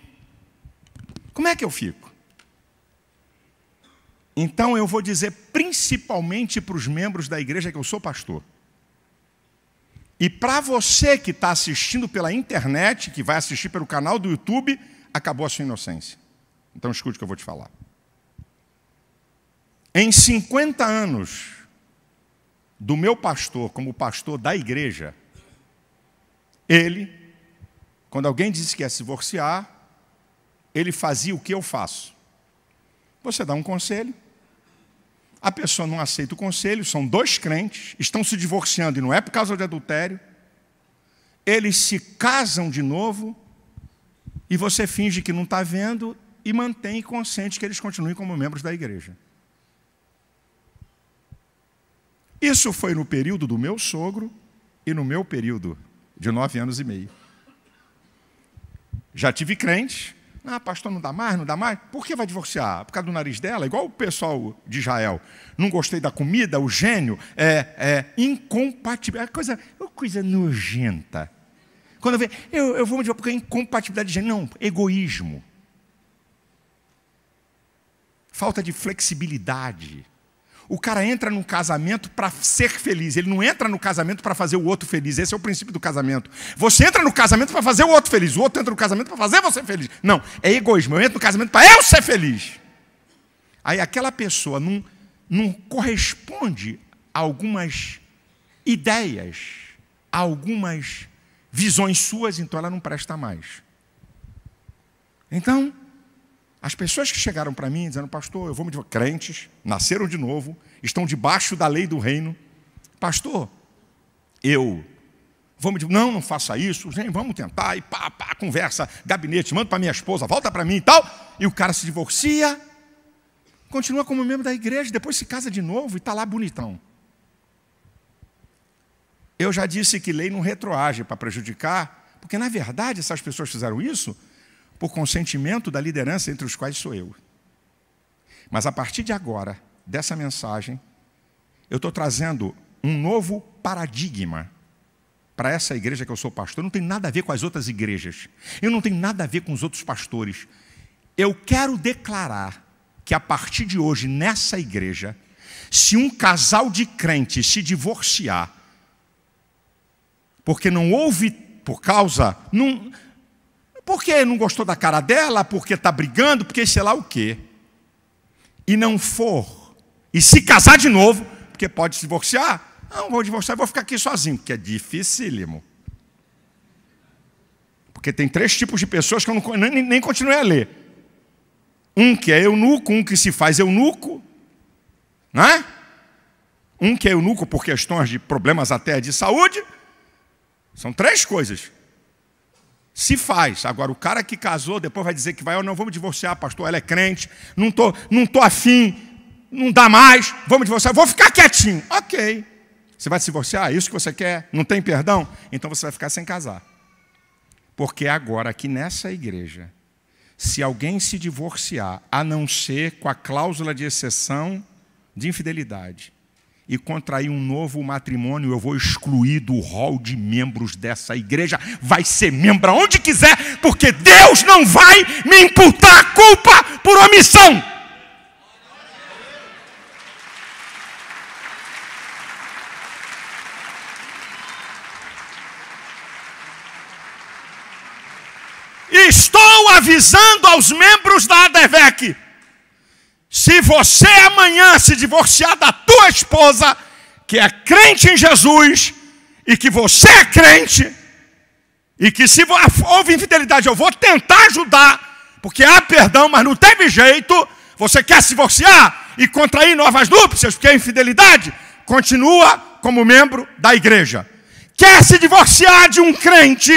Como é que eu fico? Então eu vou dizer principalmente para os membros da igreja que eu sou pastor. E para você que está assistindo pela internet, que vai assistir pelo canal do YouTube, acabou a sua inocência. Então escute o que eu vou te falar. Em 50 anos do meu pastor, como pastor da igreja, ele, quando alguém disse que ia se divorciar, ele fazia o que eu faço. Você dá um conselho, a pessoa não aceita o conselho, são dois crentes, estão se divorciando e não é por causa de adultério. Eles se casam de novo e você finge que não está vendo e mantém consciente que eles continuem como membros da igreja. Isso foi no período do meu sogro e no meu período de nove anos e meio. Já tive crente. Ah, pastor, não dá mais, não dá mais. Por que vai divorciar? Por causa do nariz dela? Igual o pessoal de Israel. Não gostei da comida, o gênio é, é incompatível. É coisa, é coisa nojenta. Quando eu vejo, eu, eu vou me porque é incompatibilidade de gênio? Não, egoísmo. Falta de flexibilidade. O cara entra no casamento para ser feliz. Ele não entra no casamento para fazer o outro feliz. Esse é o princípio do casamento. Você entra no casamento para fazer o outro feliz. O outro entra no casamento para fazer você feliz. Não, é egoísmo. Eu entro no casamento para eu ser feliz. Aí aquela pessoa não, não corresponde a algumas ideias, a algumas visões suas, então ela não presta mais. Então, as pessoas que chegaram para mim dizendo, pastor, eu vou me divorciar. Crentes, nasceram de novo, estão debaixo da lei do reino. Pastor, eu vou me divorciar. Não, não faça isso, gente, vamos tentar. E pá, pá, conversa, gabinete, manda para minha esposa, volta para mim e tal. E o cara se divorcia, continua como membro da igreja, depois se casa de novo e está lá bonitão. Eu já disse que lei não retroage para prejudicar, porque na verdade essas pessoas fizeram isso por consentimento da liderança, entre os quais sou eu. Mas a partir de agora, dessa mensagem, eu estou trazendo um novo paradigma para essa igreja que eu sou pastor. Não tem nada a ver com as outras igrejas. Eu não tenho nada a ver com os outros pastores. Eu quero declarar que a partir de hoje, nessa igreja, se um casal de crentes se divorciar, porque não houve, por causa, não, porque não gostou da cara dela, porque está brigando, porque sei lá o quê. E não for. E se casar de novo, porque pode se divorciar. Não, vou divorciar, vou ficar aqui sozinho, porque é dificílimo. Porque tem três tipos de pessoas que eu não, nem, nem continuei a ler. Um que é eunuco, um que se faz eunuco, né? Um que é eunuco por questões de problemas até de saúde. São três coisas. Se faz. Agora, o cara que casou, depois vai dizer que vai, ou não, vamos divorciar, pastor, ela é crente, não estou tô, não tô afim, não dá mais, vamos divorciar, vou ficar quietinho. Ok. Você vai se divorciar? É isso que você quer? Não tem perdão? Então você vai ficar sem casar. Porque é agora, aqui nessa igreja, se alguém se divorciar, a não ser com a cláusula de exceção de infidelidade, e contrair um novo matrimônio, eu vou excluir do rol de membros dessa igreja. Vai ser membro onde quiser, porque Deus não vai me imputar a culpa por omissão. Estou avisando aos membros da ADEVEC se você amanhã se divorciar da tua esposa, que é crente em Jesus, e que você é crente, e que se houve infidelidade, eu vou tentar ajudar, porque há perdão, mas não teve jeito, você quer se divorciar e contrair novas núpcias, porque é infidelidade, continua como membro da igreja. Quer se divorciar de um crente,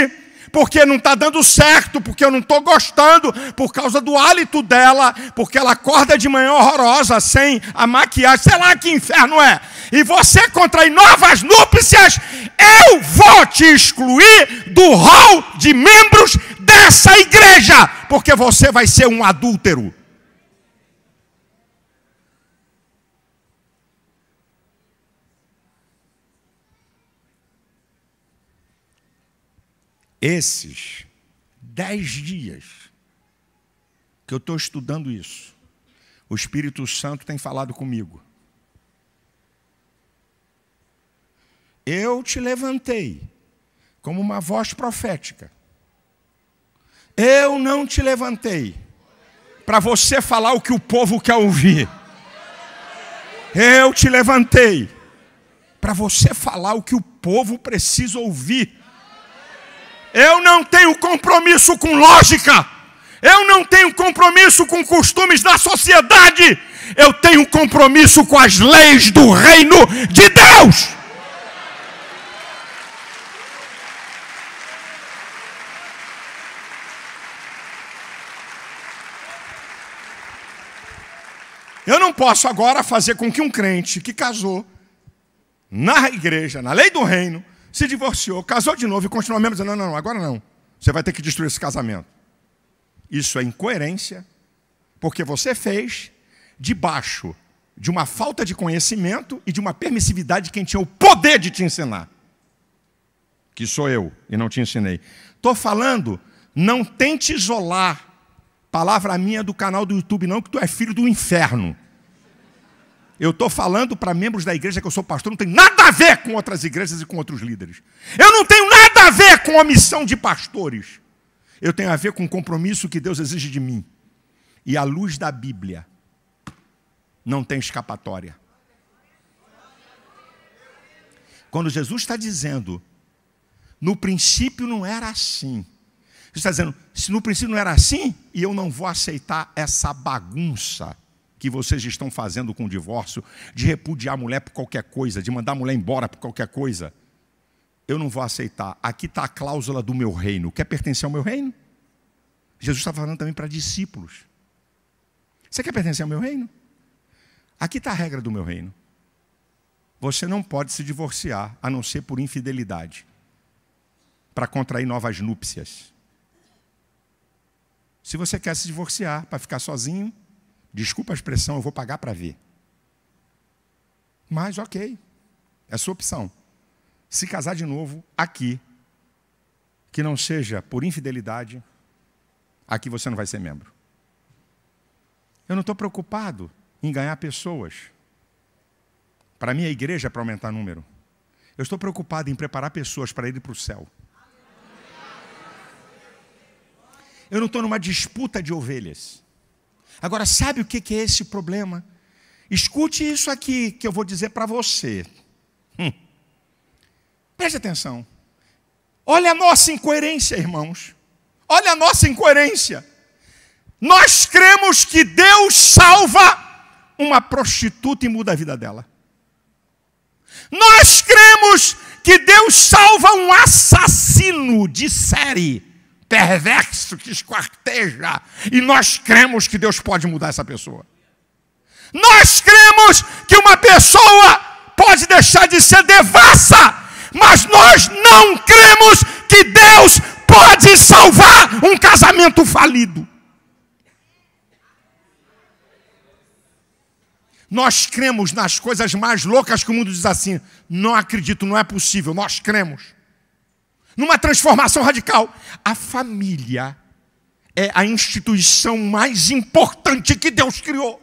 porque não está dando certo, porque eu não estou gostando, por causa do hálito dela, porque ela acorda de manhã horrorosa, sem a maquiagem, sei lá que inferno é. E você contrai novas núpcias, eu vou te excluir do hall de membros dessa igreja, porque você vai ser um adúltero. Esses dez dias que eu estou estudando isso, o Espírito Santo tem falado comigo. Eu te levantei como uma voz profética. Eu não te levantei para você falar o que o povo quer ouvir. Eu te levantei para você falar o que o povo precisa ouvir. Eu não tenho compromisso com lógica. Eu não tenho compromisso com costumes da sociedade. Eu tenho compromisso com as leis do reino de Deus. Eu não posso agora fazer com que um crente que casou na igreja, na lei do reino, se divorciou, casou de novo e continua mesmo dizendo: não, não, agora não. Você vai ter que destruir esse casamento. Isso é incoerência, porque você fez debaixo de uma falta de conhecimento e de uma permissividade de quem tinha o poder de te ensinar. Que sou eu e não te ensinei. Estou falando, não tente isolar palavra minha do canal do YouTube, não, que tu é filho do inferno. Eu estou falando para membros da igreja que eu sou pastor, não tem nada a ver com outras igrejas e com outros líderes. Eu não tenho nada a ver com a missão de pastores. Eu tenho a ver com o compromisso que Deus exige de mim. E a luz da Bíblia, não tem escapatória. Quando Jesus está dizendo, no princípio não era assim. Jesus está dizendo, se no princípio não era assim, e eu não vou aceitar essa bagunça que vocês estão fazendo com o divórcio, de repudiar a mulher por qualquer coisa, de mandar a mulher embora por qualquer coisa, eu não vou aceitar. Aqui está a cláusula do meu reino. Quer pertencer ao meu reino? Jesus está falando também para discípulos. Você quer pertencer ao meu reino? Aqui está a regra do meu reino. Você não pode se divorciar, a não ser por infidelidade, para contrair novas núpcias. Se você quer se divorciar para ficar sozinho, Desculpa a expressão, eu vou pagar para ver. Mas ok, é sua opção. Se casar de novo aqui, que não seja por infidelidade, aqui você não vai ser membro. Eu não estou preocupado em ganhar pessoas. Para a minha igreja é para aumentar número. Eu estou preocupado em preparar pessoas para ir para o céu. Eu não estou numa disputa de ovelhas. Agora, sabe o que é esse problema? Escute isso aqui que eu vou dizer para você. Hum. Preste atenção. Olha a nossa incoerência, irmãos. Olha a nossa incoerência. Nós cremos que Deus salva uma prostituta e muda a vida dela. Nós cremos que Deus salva um assassino de série perverso que esquarteja. E nós cremos que Deus pode mudar essa pessoa. Nós cremos que uma pessoa pode deixar de ser devassa, mas nós não cremos que Deus pode salvar um casamento falido. Nós cremos nas coisas mais loucas que o mundo diz assim: não acredito, não é possível. Nós cremos numa transformação radical. A família é a instituição mais importante que Deus criou.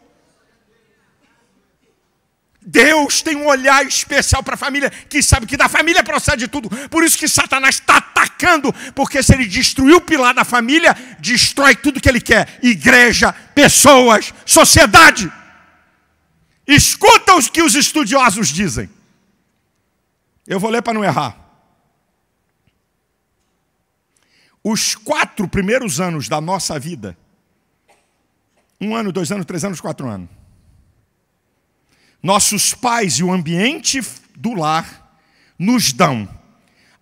Deus tem um olhar especial para a família, que sabe que da família procede tudo. Por isso que Satanás está atacando, porque se ele destruir o pilar da família, destrói tudo que ele quer: igreja, pessoas, sociedade. Escuta os que os estudiosos dizem. Eu vou ler para não errar. os quatro primeiros anos da nossa vida, um ano, dois anos, três anos, quatro anos, nossos pais e o ambiente do lar nos dão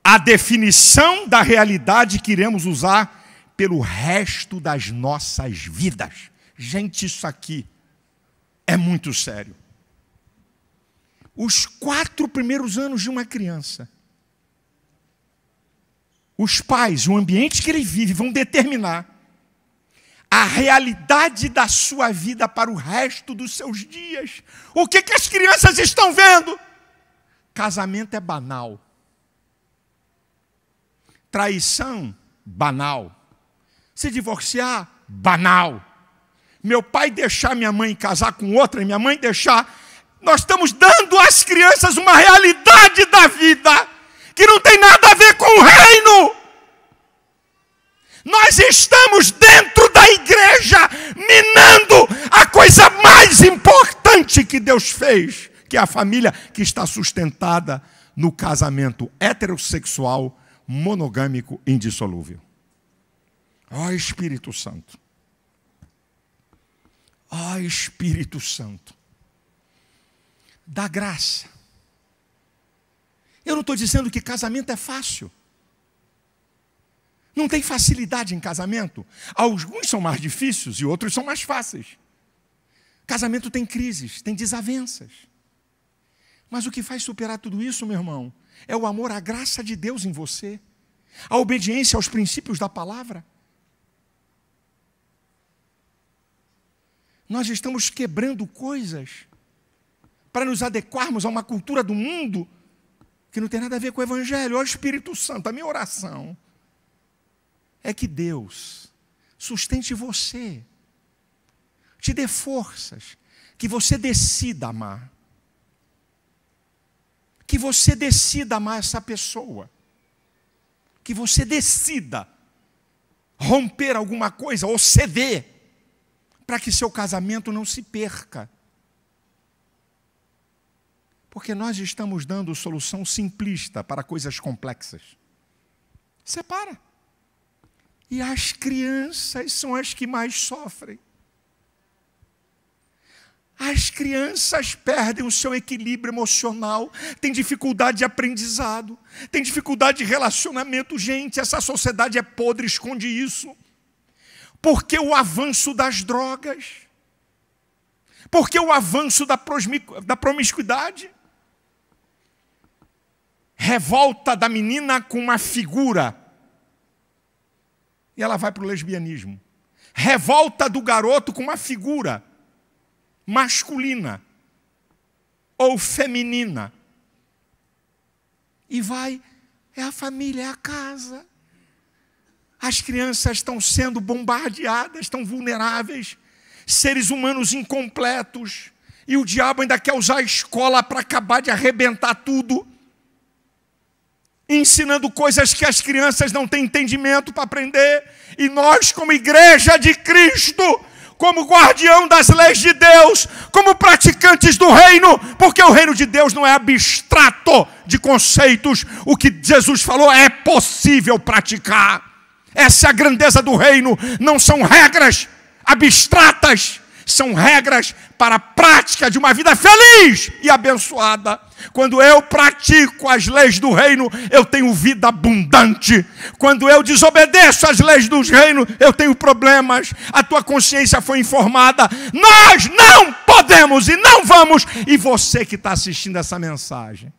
a definição da realidade que iremos usar pelo resto das nossas vidas. Gente, isso aqui é muito sério. Os quatro primeiros anos de uma criança os pais, o ambiente que ele vive, vão determinar a realidade da sua vida para o resto dos seus dias. O que, que as crianças estão vendo? Casamento é banal. Traição, banal. Se divorciar, banal. Meu pai deixar minha mãe casar com outra e minha mãe deixar. Nós estamos dando às crianças uma realidade da vida que não tem nada a ver com o reino. Nós estamos dentro da igreja minando a coisa mais importante que Deus fez, que é a família que está sustentada no casamento heterossexual, monogâmico, indissolúvel. Ó oh, Espírito Santo. Ó oh, Espírito Santo. Dá graça eu não estou dizendo que casamento é fácil. Não tem facilidade em casamento. Alguns são mais difíceis e outros são mais fáceis. Casamento tem crises, tem desavenças. Mas o que faz superar tudo isso, meu irmão, é o amor à graça de Deus em você, a obediência aos princípios da palavra. Nós estamos quebrando coisas para nos adequarmos a uma cultura do mundo que não tem nada a ver com o Evangelho. Olha o Espírito Santo, a minha oração é que Deus sustente você, te dê forças, que você decida amar. Que você decida amar essa pessoa. Que você decida romper alguma coisa ou ceder, para que seu casamento não se perca. Porque nós estamos dando solução simplista para coisas complexas. Separa. E as crianças são as que mais sofrem. As crianças perdem o seu equilíbrio emocional, têm dificuldade de aprendizado, têm dificuldade de relacionamento. Gente, essa sociedade é podre, esconde isso. Porque o avanço das drogas, porque o avanço da, da promiscuidade, revolta da menina com uma figura. E ela vai para o lesbianismo. Revolta do garoto com uma figura masculina ou feminina. E vai, é a família, é a casa. As crianças estão sendo bombardeadas, estão vulneráveis, seres humanos incompletos, e o diabo ainda quer usar a escola para acabar de arrebentar tudo ensinando coisas que as crianças não têm entendimento para aprender, e nós, como igreja de Cristo, como guardião das leis de Deus, como praticantes do reino, porque o reino de Deus não é abstrato de conceitos, o que Jesus falou é possível praticar. Essa é a grandeza do reino, não são regras abstratas, são regras para a prática de uma vida feliz e abençoada. Quando eu pratico as leis do reino, eu tenho vida abundante. Quando eu desobedeço às leis do reino, eu tenho problemas. A tua consciência foi informada. Nós não podemos e não vamos. E você que está assistindo essa mensagem,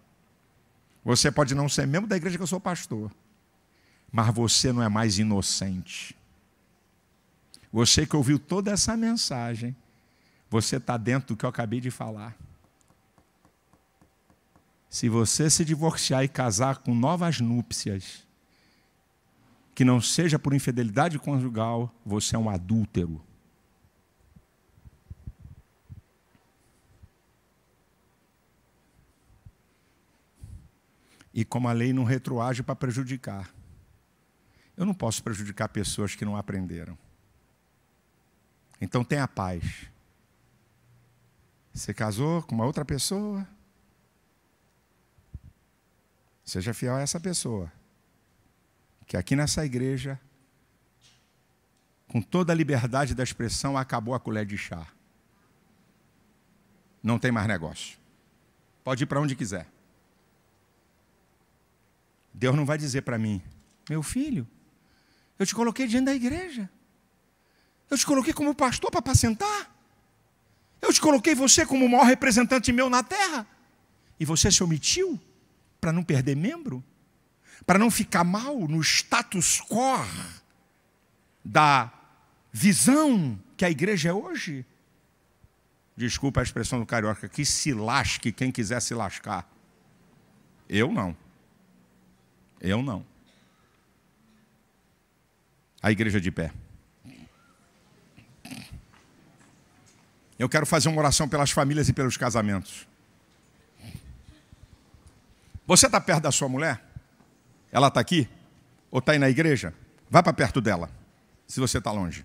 você pode não ser membro da igreja que eu sou pastor, mas você não é mais inocente. Você que ouviu toda essa mensagem, você está dentro do que eu acabei de falar. Se você se divorciar e casar com novas núpcias, que não seja por infidelidade conjugal, você é um adúltero. E como a lei não retroage para prejudicar. Eu não posso prejudicar pessoas que não aprenderam. Então tenha paz. Você casou com uma outra pessoa? Seja fiel a essa pessoa. Que aqui nessa igreja, com toda a liberdade da expressão, acabou a colher de chá. Não tem mais negócio. Pode ir para onde quiser. Deus não vai dizer para mim, meu filho, eu te coloquei diante da igreja. Eu te coloquei como pastor para apacentar. Eu te coloquei você como o maior representante meu na terra. E você se omitiu para não perder membro, para não ficar mal no status quo da visão que a igreja é hoje. Desculpa a expressão do carioca, que se lasque quem quiser se lascar. Eu não. Eu não. A igreja de pé. Eu quero fazer uma oração pelas famílias e pelos casamentos. Você está perto da sua mulher? Ela está aqui? Ou está aí na igreja? Vá para perto dela, se você está longe.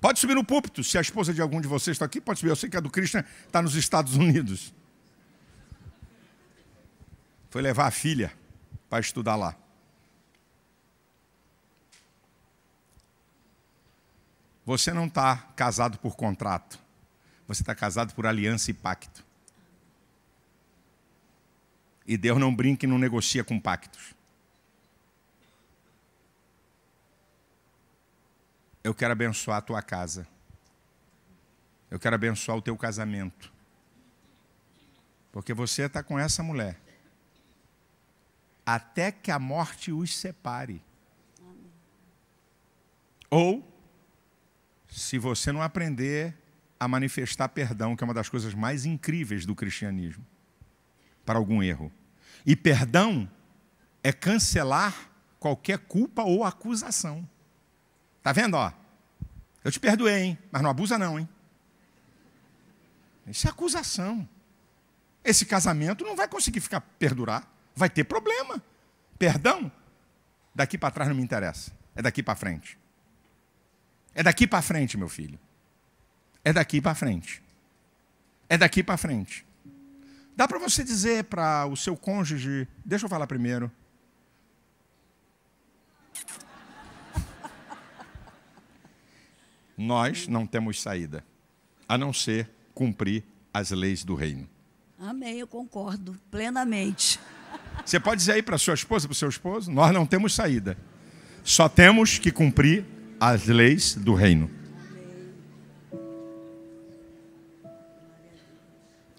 Pode subir no púlpito, se a esposa de algum de vocês está aqui, pode subir. Eu sei que a do Christian está nos Estados Unidos. Foi levar a filha para estudar lá. Você não está casado por contrato. Você está casado por aliança e pacto. E Deus não brinca e não negocia com pactos. Eu quero abençoar a tua casa. Eu quero abençoar o teu casamento. Porque você está com essa mulher. Até que a morte os separe. Ou se você não aprender a manifestar perdão, que é uma das coisas mais incríveis do cristianismo, para algum erro. E perdão é cancelar qualquer culpa ou acusação. Tá vendo, ó? Eu te perdoei, hein? Mas não abusa não, hein? Isso é acusação. Esse casamento não vai conseguir ficar perdurar, vai ter problema. Perdão daqui para trás não me interessa, é daqui para frente. É daqui para frente, meu filho. É daqui para frente. É daqui para frente. Dá para você dizer para o seu cônjuge, deixa eu falar primeiro. Nós não temos saída, a não ser cumprir as leis do reino. Amém, eu concordo plenamente. Você pode dizer aí para sua esposa, para o seu esposo, nós não temos saída. Só temos que cumprir as leis do reino.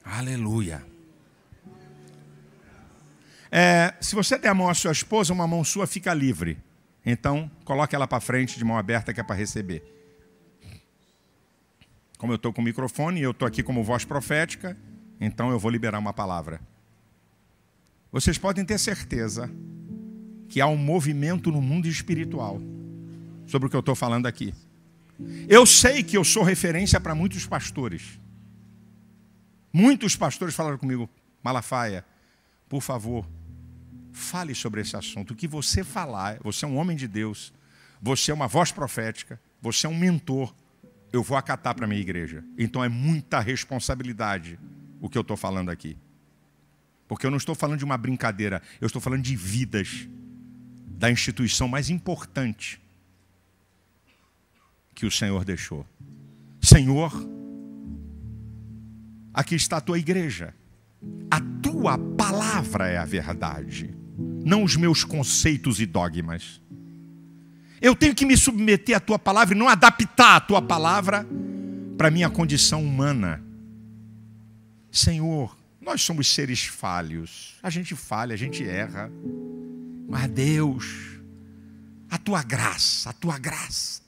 Aleluia. É, se você der a mão à sua esposa, uma mão sua fica livre. Então, coloque ela para frente de mão aberta que é para receber. Como eu estou com o microfone e eu estou aqui como voz profética, então eu vou liberar uma palavra. Vocês podem ter certeza que há um movimento no mundo espiritual sobre o que eu estou falando aqui. Eu sei que eu sou referência para muitos pastores. Muitos pastores falaram comigo, Malafaia, por favor, fale sobre esse assunto. O que você falar, você é um homem de Deus, você é uma voz profética, você é um mentor, eu vou acatar para a minha igreja. Então é muita responsabilidade o que eu estou falando aqui. Porque eu não estou falando de uma brincadeira, eu estou falando de vidas da instituição mais importante que o Senhor deixou. Senhor, aqui está a tua igreja. A tua palavra é a verdade, não os meus conceitos e dogmas. Eu tenho que me submeter à tua palavra e não adaptar a tua palavra para a minha condição humana. Senhor, nós somos seres falhos. A gente falha, a gente erra. Mas Deus, a tua graça, a tua graça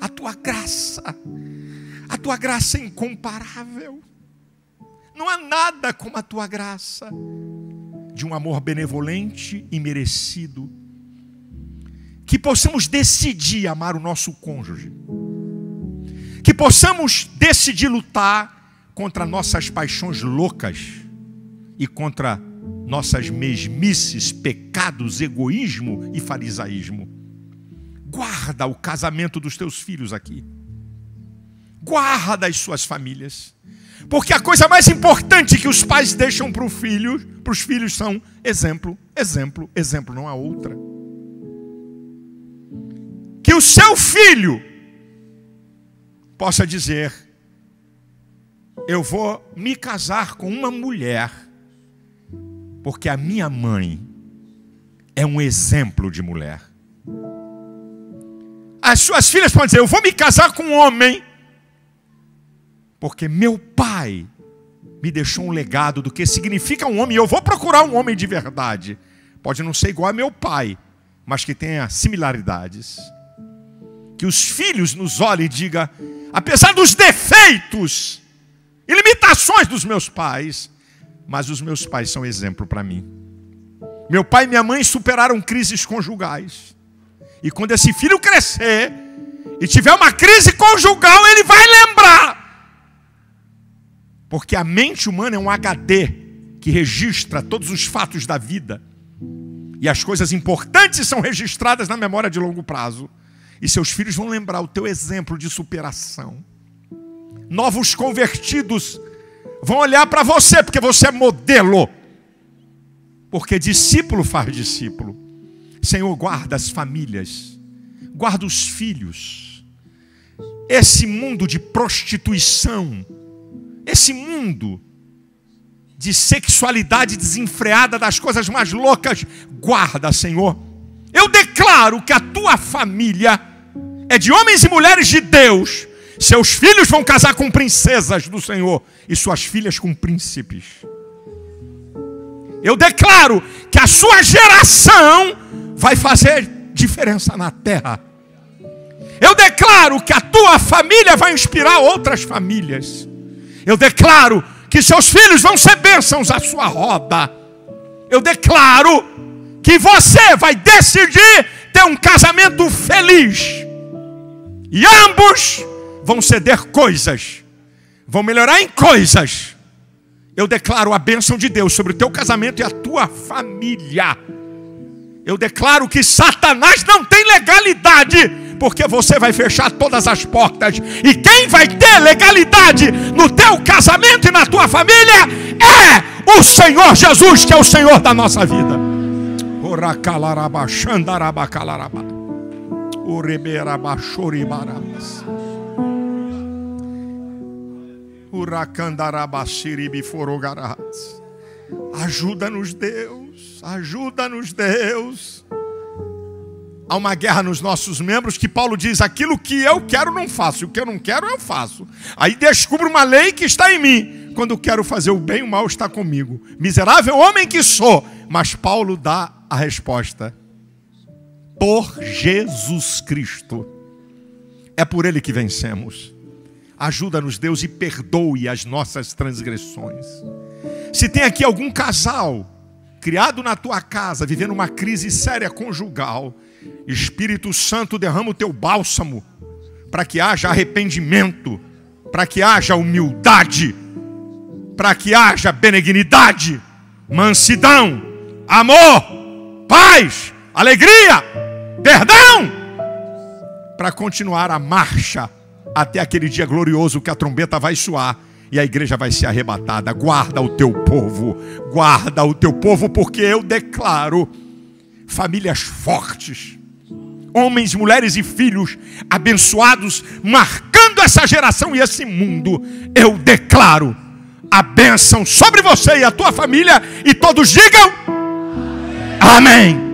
a tua graça, a tua graça é incomparável. Não há nada como a tua graça, de um amor benevolente e merecido. Que possamos decidir amar o nosso cônjuge, que possamos decidir lutar contra nossas paixões loucas e contra nossas mesmices, pecados, egoísmo e farisaísmo Guarda o casamento dos teus filhos aqui. Guarda as suas famílias. Porque a coisa mais importante que os pais deixam para o filho, para os filhos são exemplo, exemplo, exemplo, não há outra. Que o seu filho possa dizer: Eu vou me casar com uma mulher, porque a minha mãe é um exemplo de mulher as suas filhas podem dizer: Eu vou me casar com um homem, porque meu pai me deixou um legado do que significa um homem, e eu vou procurar um homem de verdade. Pode não ser igual a meu pai, mas que tenha similaridades. Que os filhos nos olhem e digam: apesar dos defeitos e limitações dos meus pais, mas os meus pais são exemplo para mim. Meu pai e minha mãe superaram crises conjugais. E quando esse filho crescer e tiver uma crise conjugal, ele vai lembrar. Porque a mente humana é um HD que registra todos os fatos da vida. E as coisas importantes são registradas na memória de longo prazo. E seus filhos vão lembrar o teu exemplo de superação. Novos convertidos vão olhar para você, porque você é modelo. Porque discípulo faz discípulo. Senhor, guarda as famílias, guarda os filhos. Esse mundo de prostituição, esse mundo de sexualidade desenfreada das coisas mais loucas, guarda, Senhor. Eu declaro que a tua família é de homens e mulheres de Deus. Seus filhos vão casar com princesas do Senhor e suas filhas com príncipes. Eu declaro que a sua geração vai fazer diferença na terra. Eu declaro que a tua família vai inspirar outras famílias. Eu declaro que seus filhos vão ser bênçãos à sua roda. Eu declaro que você vai decidir ter um casamento feliz. E ambos vão ceder coisas, vão melhorar em coisas. Eu declaro a bênção de Deus sobre o teu casamento e a tua família. Eu declaro que Satanás não tem legalidade, porque você vai fechar todas as portas. E quem vai ter legalidade no teu casamento e na tua família é o Senhor Jesus, que é o Senhor da nossa vida. Ajuda-nos, Deus Ajuda-nos, Deus. Há uma guerra nos nossos membros que Paulo diz: aquilo que eu quero não faço, o que eu não quero eu faço. Aí descubro uma lei que está em mim. Quando eu quero fazer o bem, o mal está comigo. Miserável homem que sou. Mas Paulo dá a resposta: por Jesus Cristo. É por Ele que vencemos. Ajuda-nos, Deus, e perdoe as nossas transgressões. Se tem aqui algum casal criado na tua casa, vivendo uma crise séria conjugal, Espírito Santo derrama o teu bálsamo para que haja arrependimento, para que haja humildade, para que haja benignidade, mansidão, amor, paz, alegria, perdão, para continuar a marcha até aquele dia glorioso que a trombeta vai soar e a igreja vai ser arrebatada. Guarda o teu povo, guarda o teu povo, porque eu declaro famílias fortes, homens, mulheres e filhos abençoados, marcando essa geração e esse mundo. Eu declaro a bênção sobre você e a tua família, e todos digam: Amém. Amém.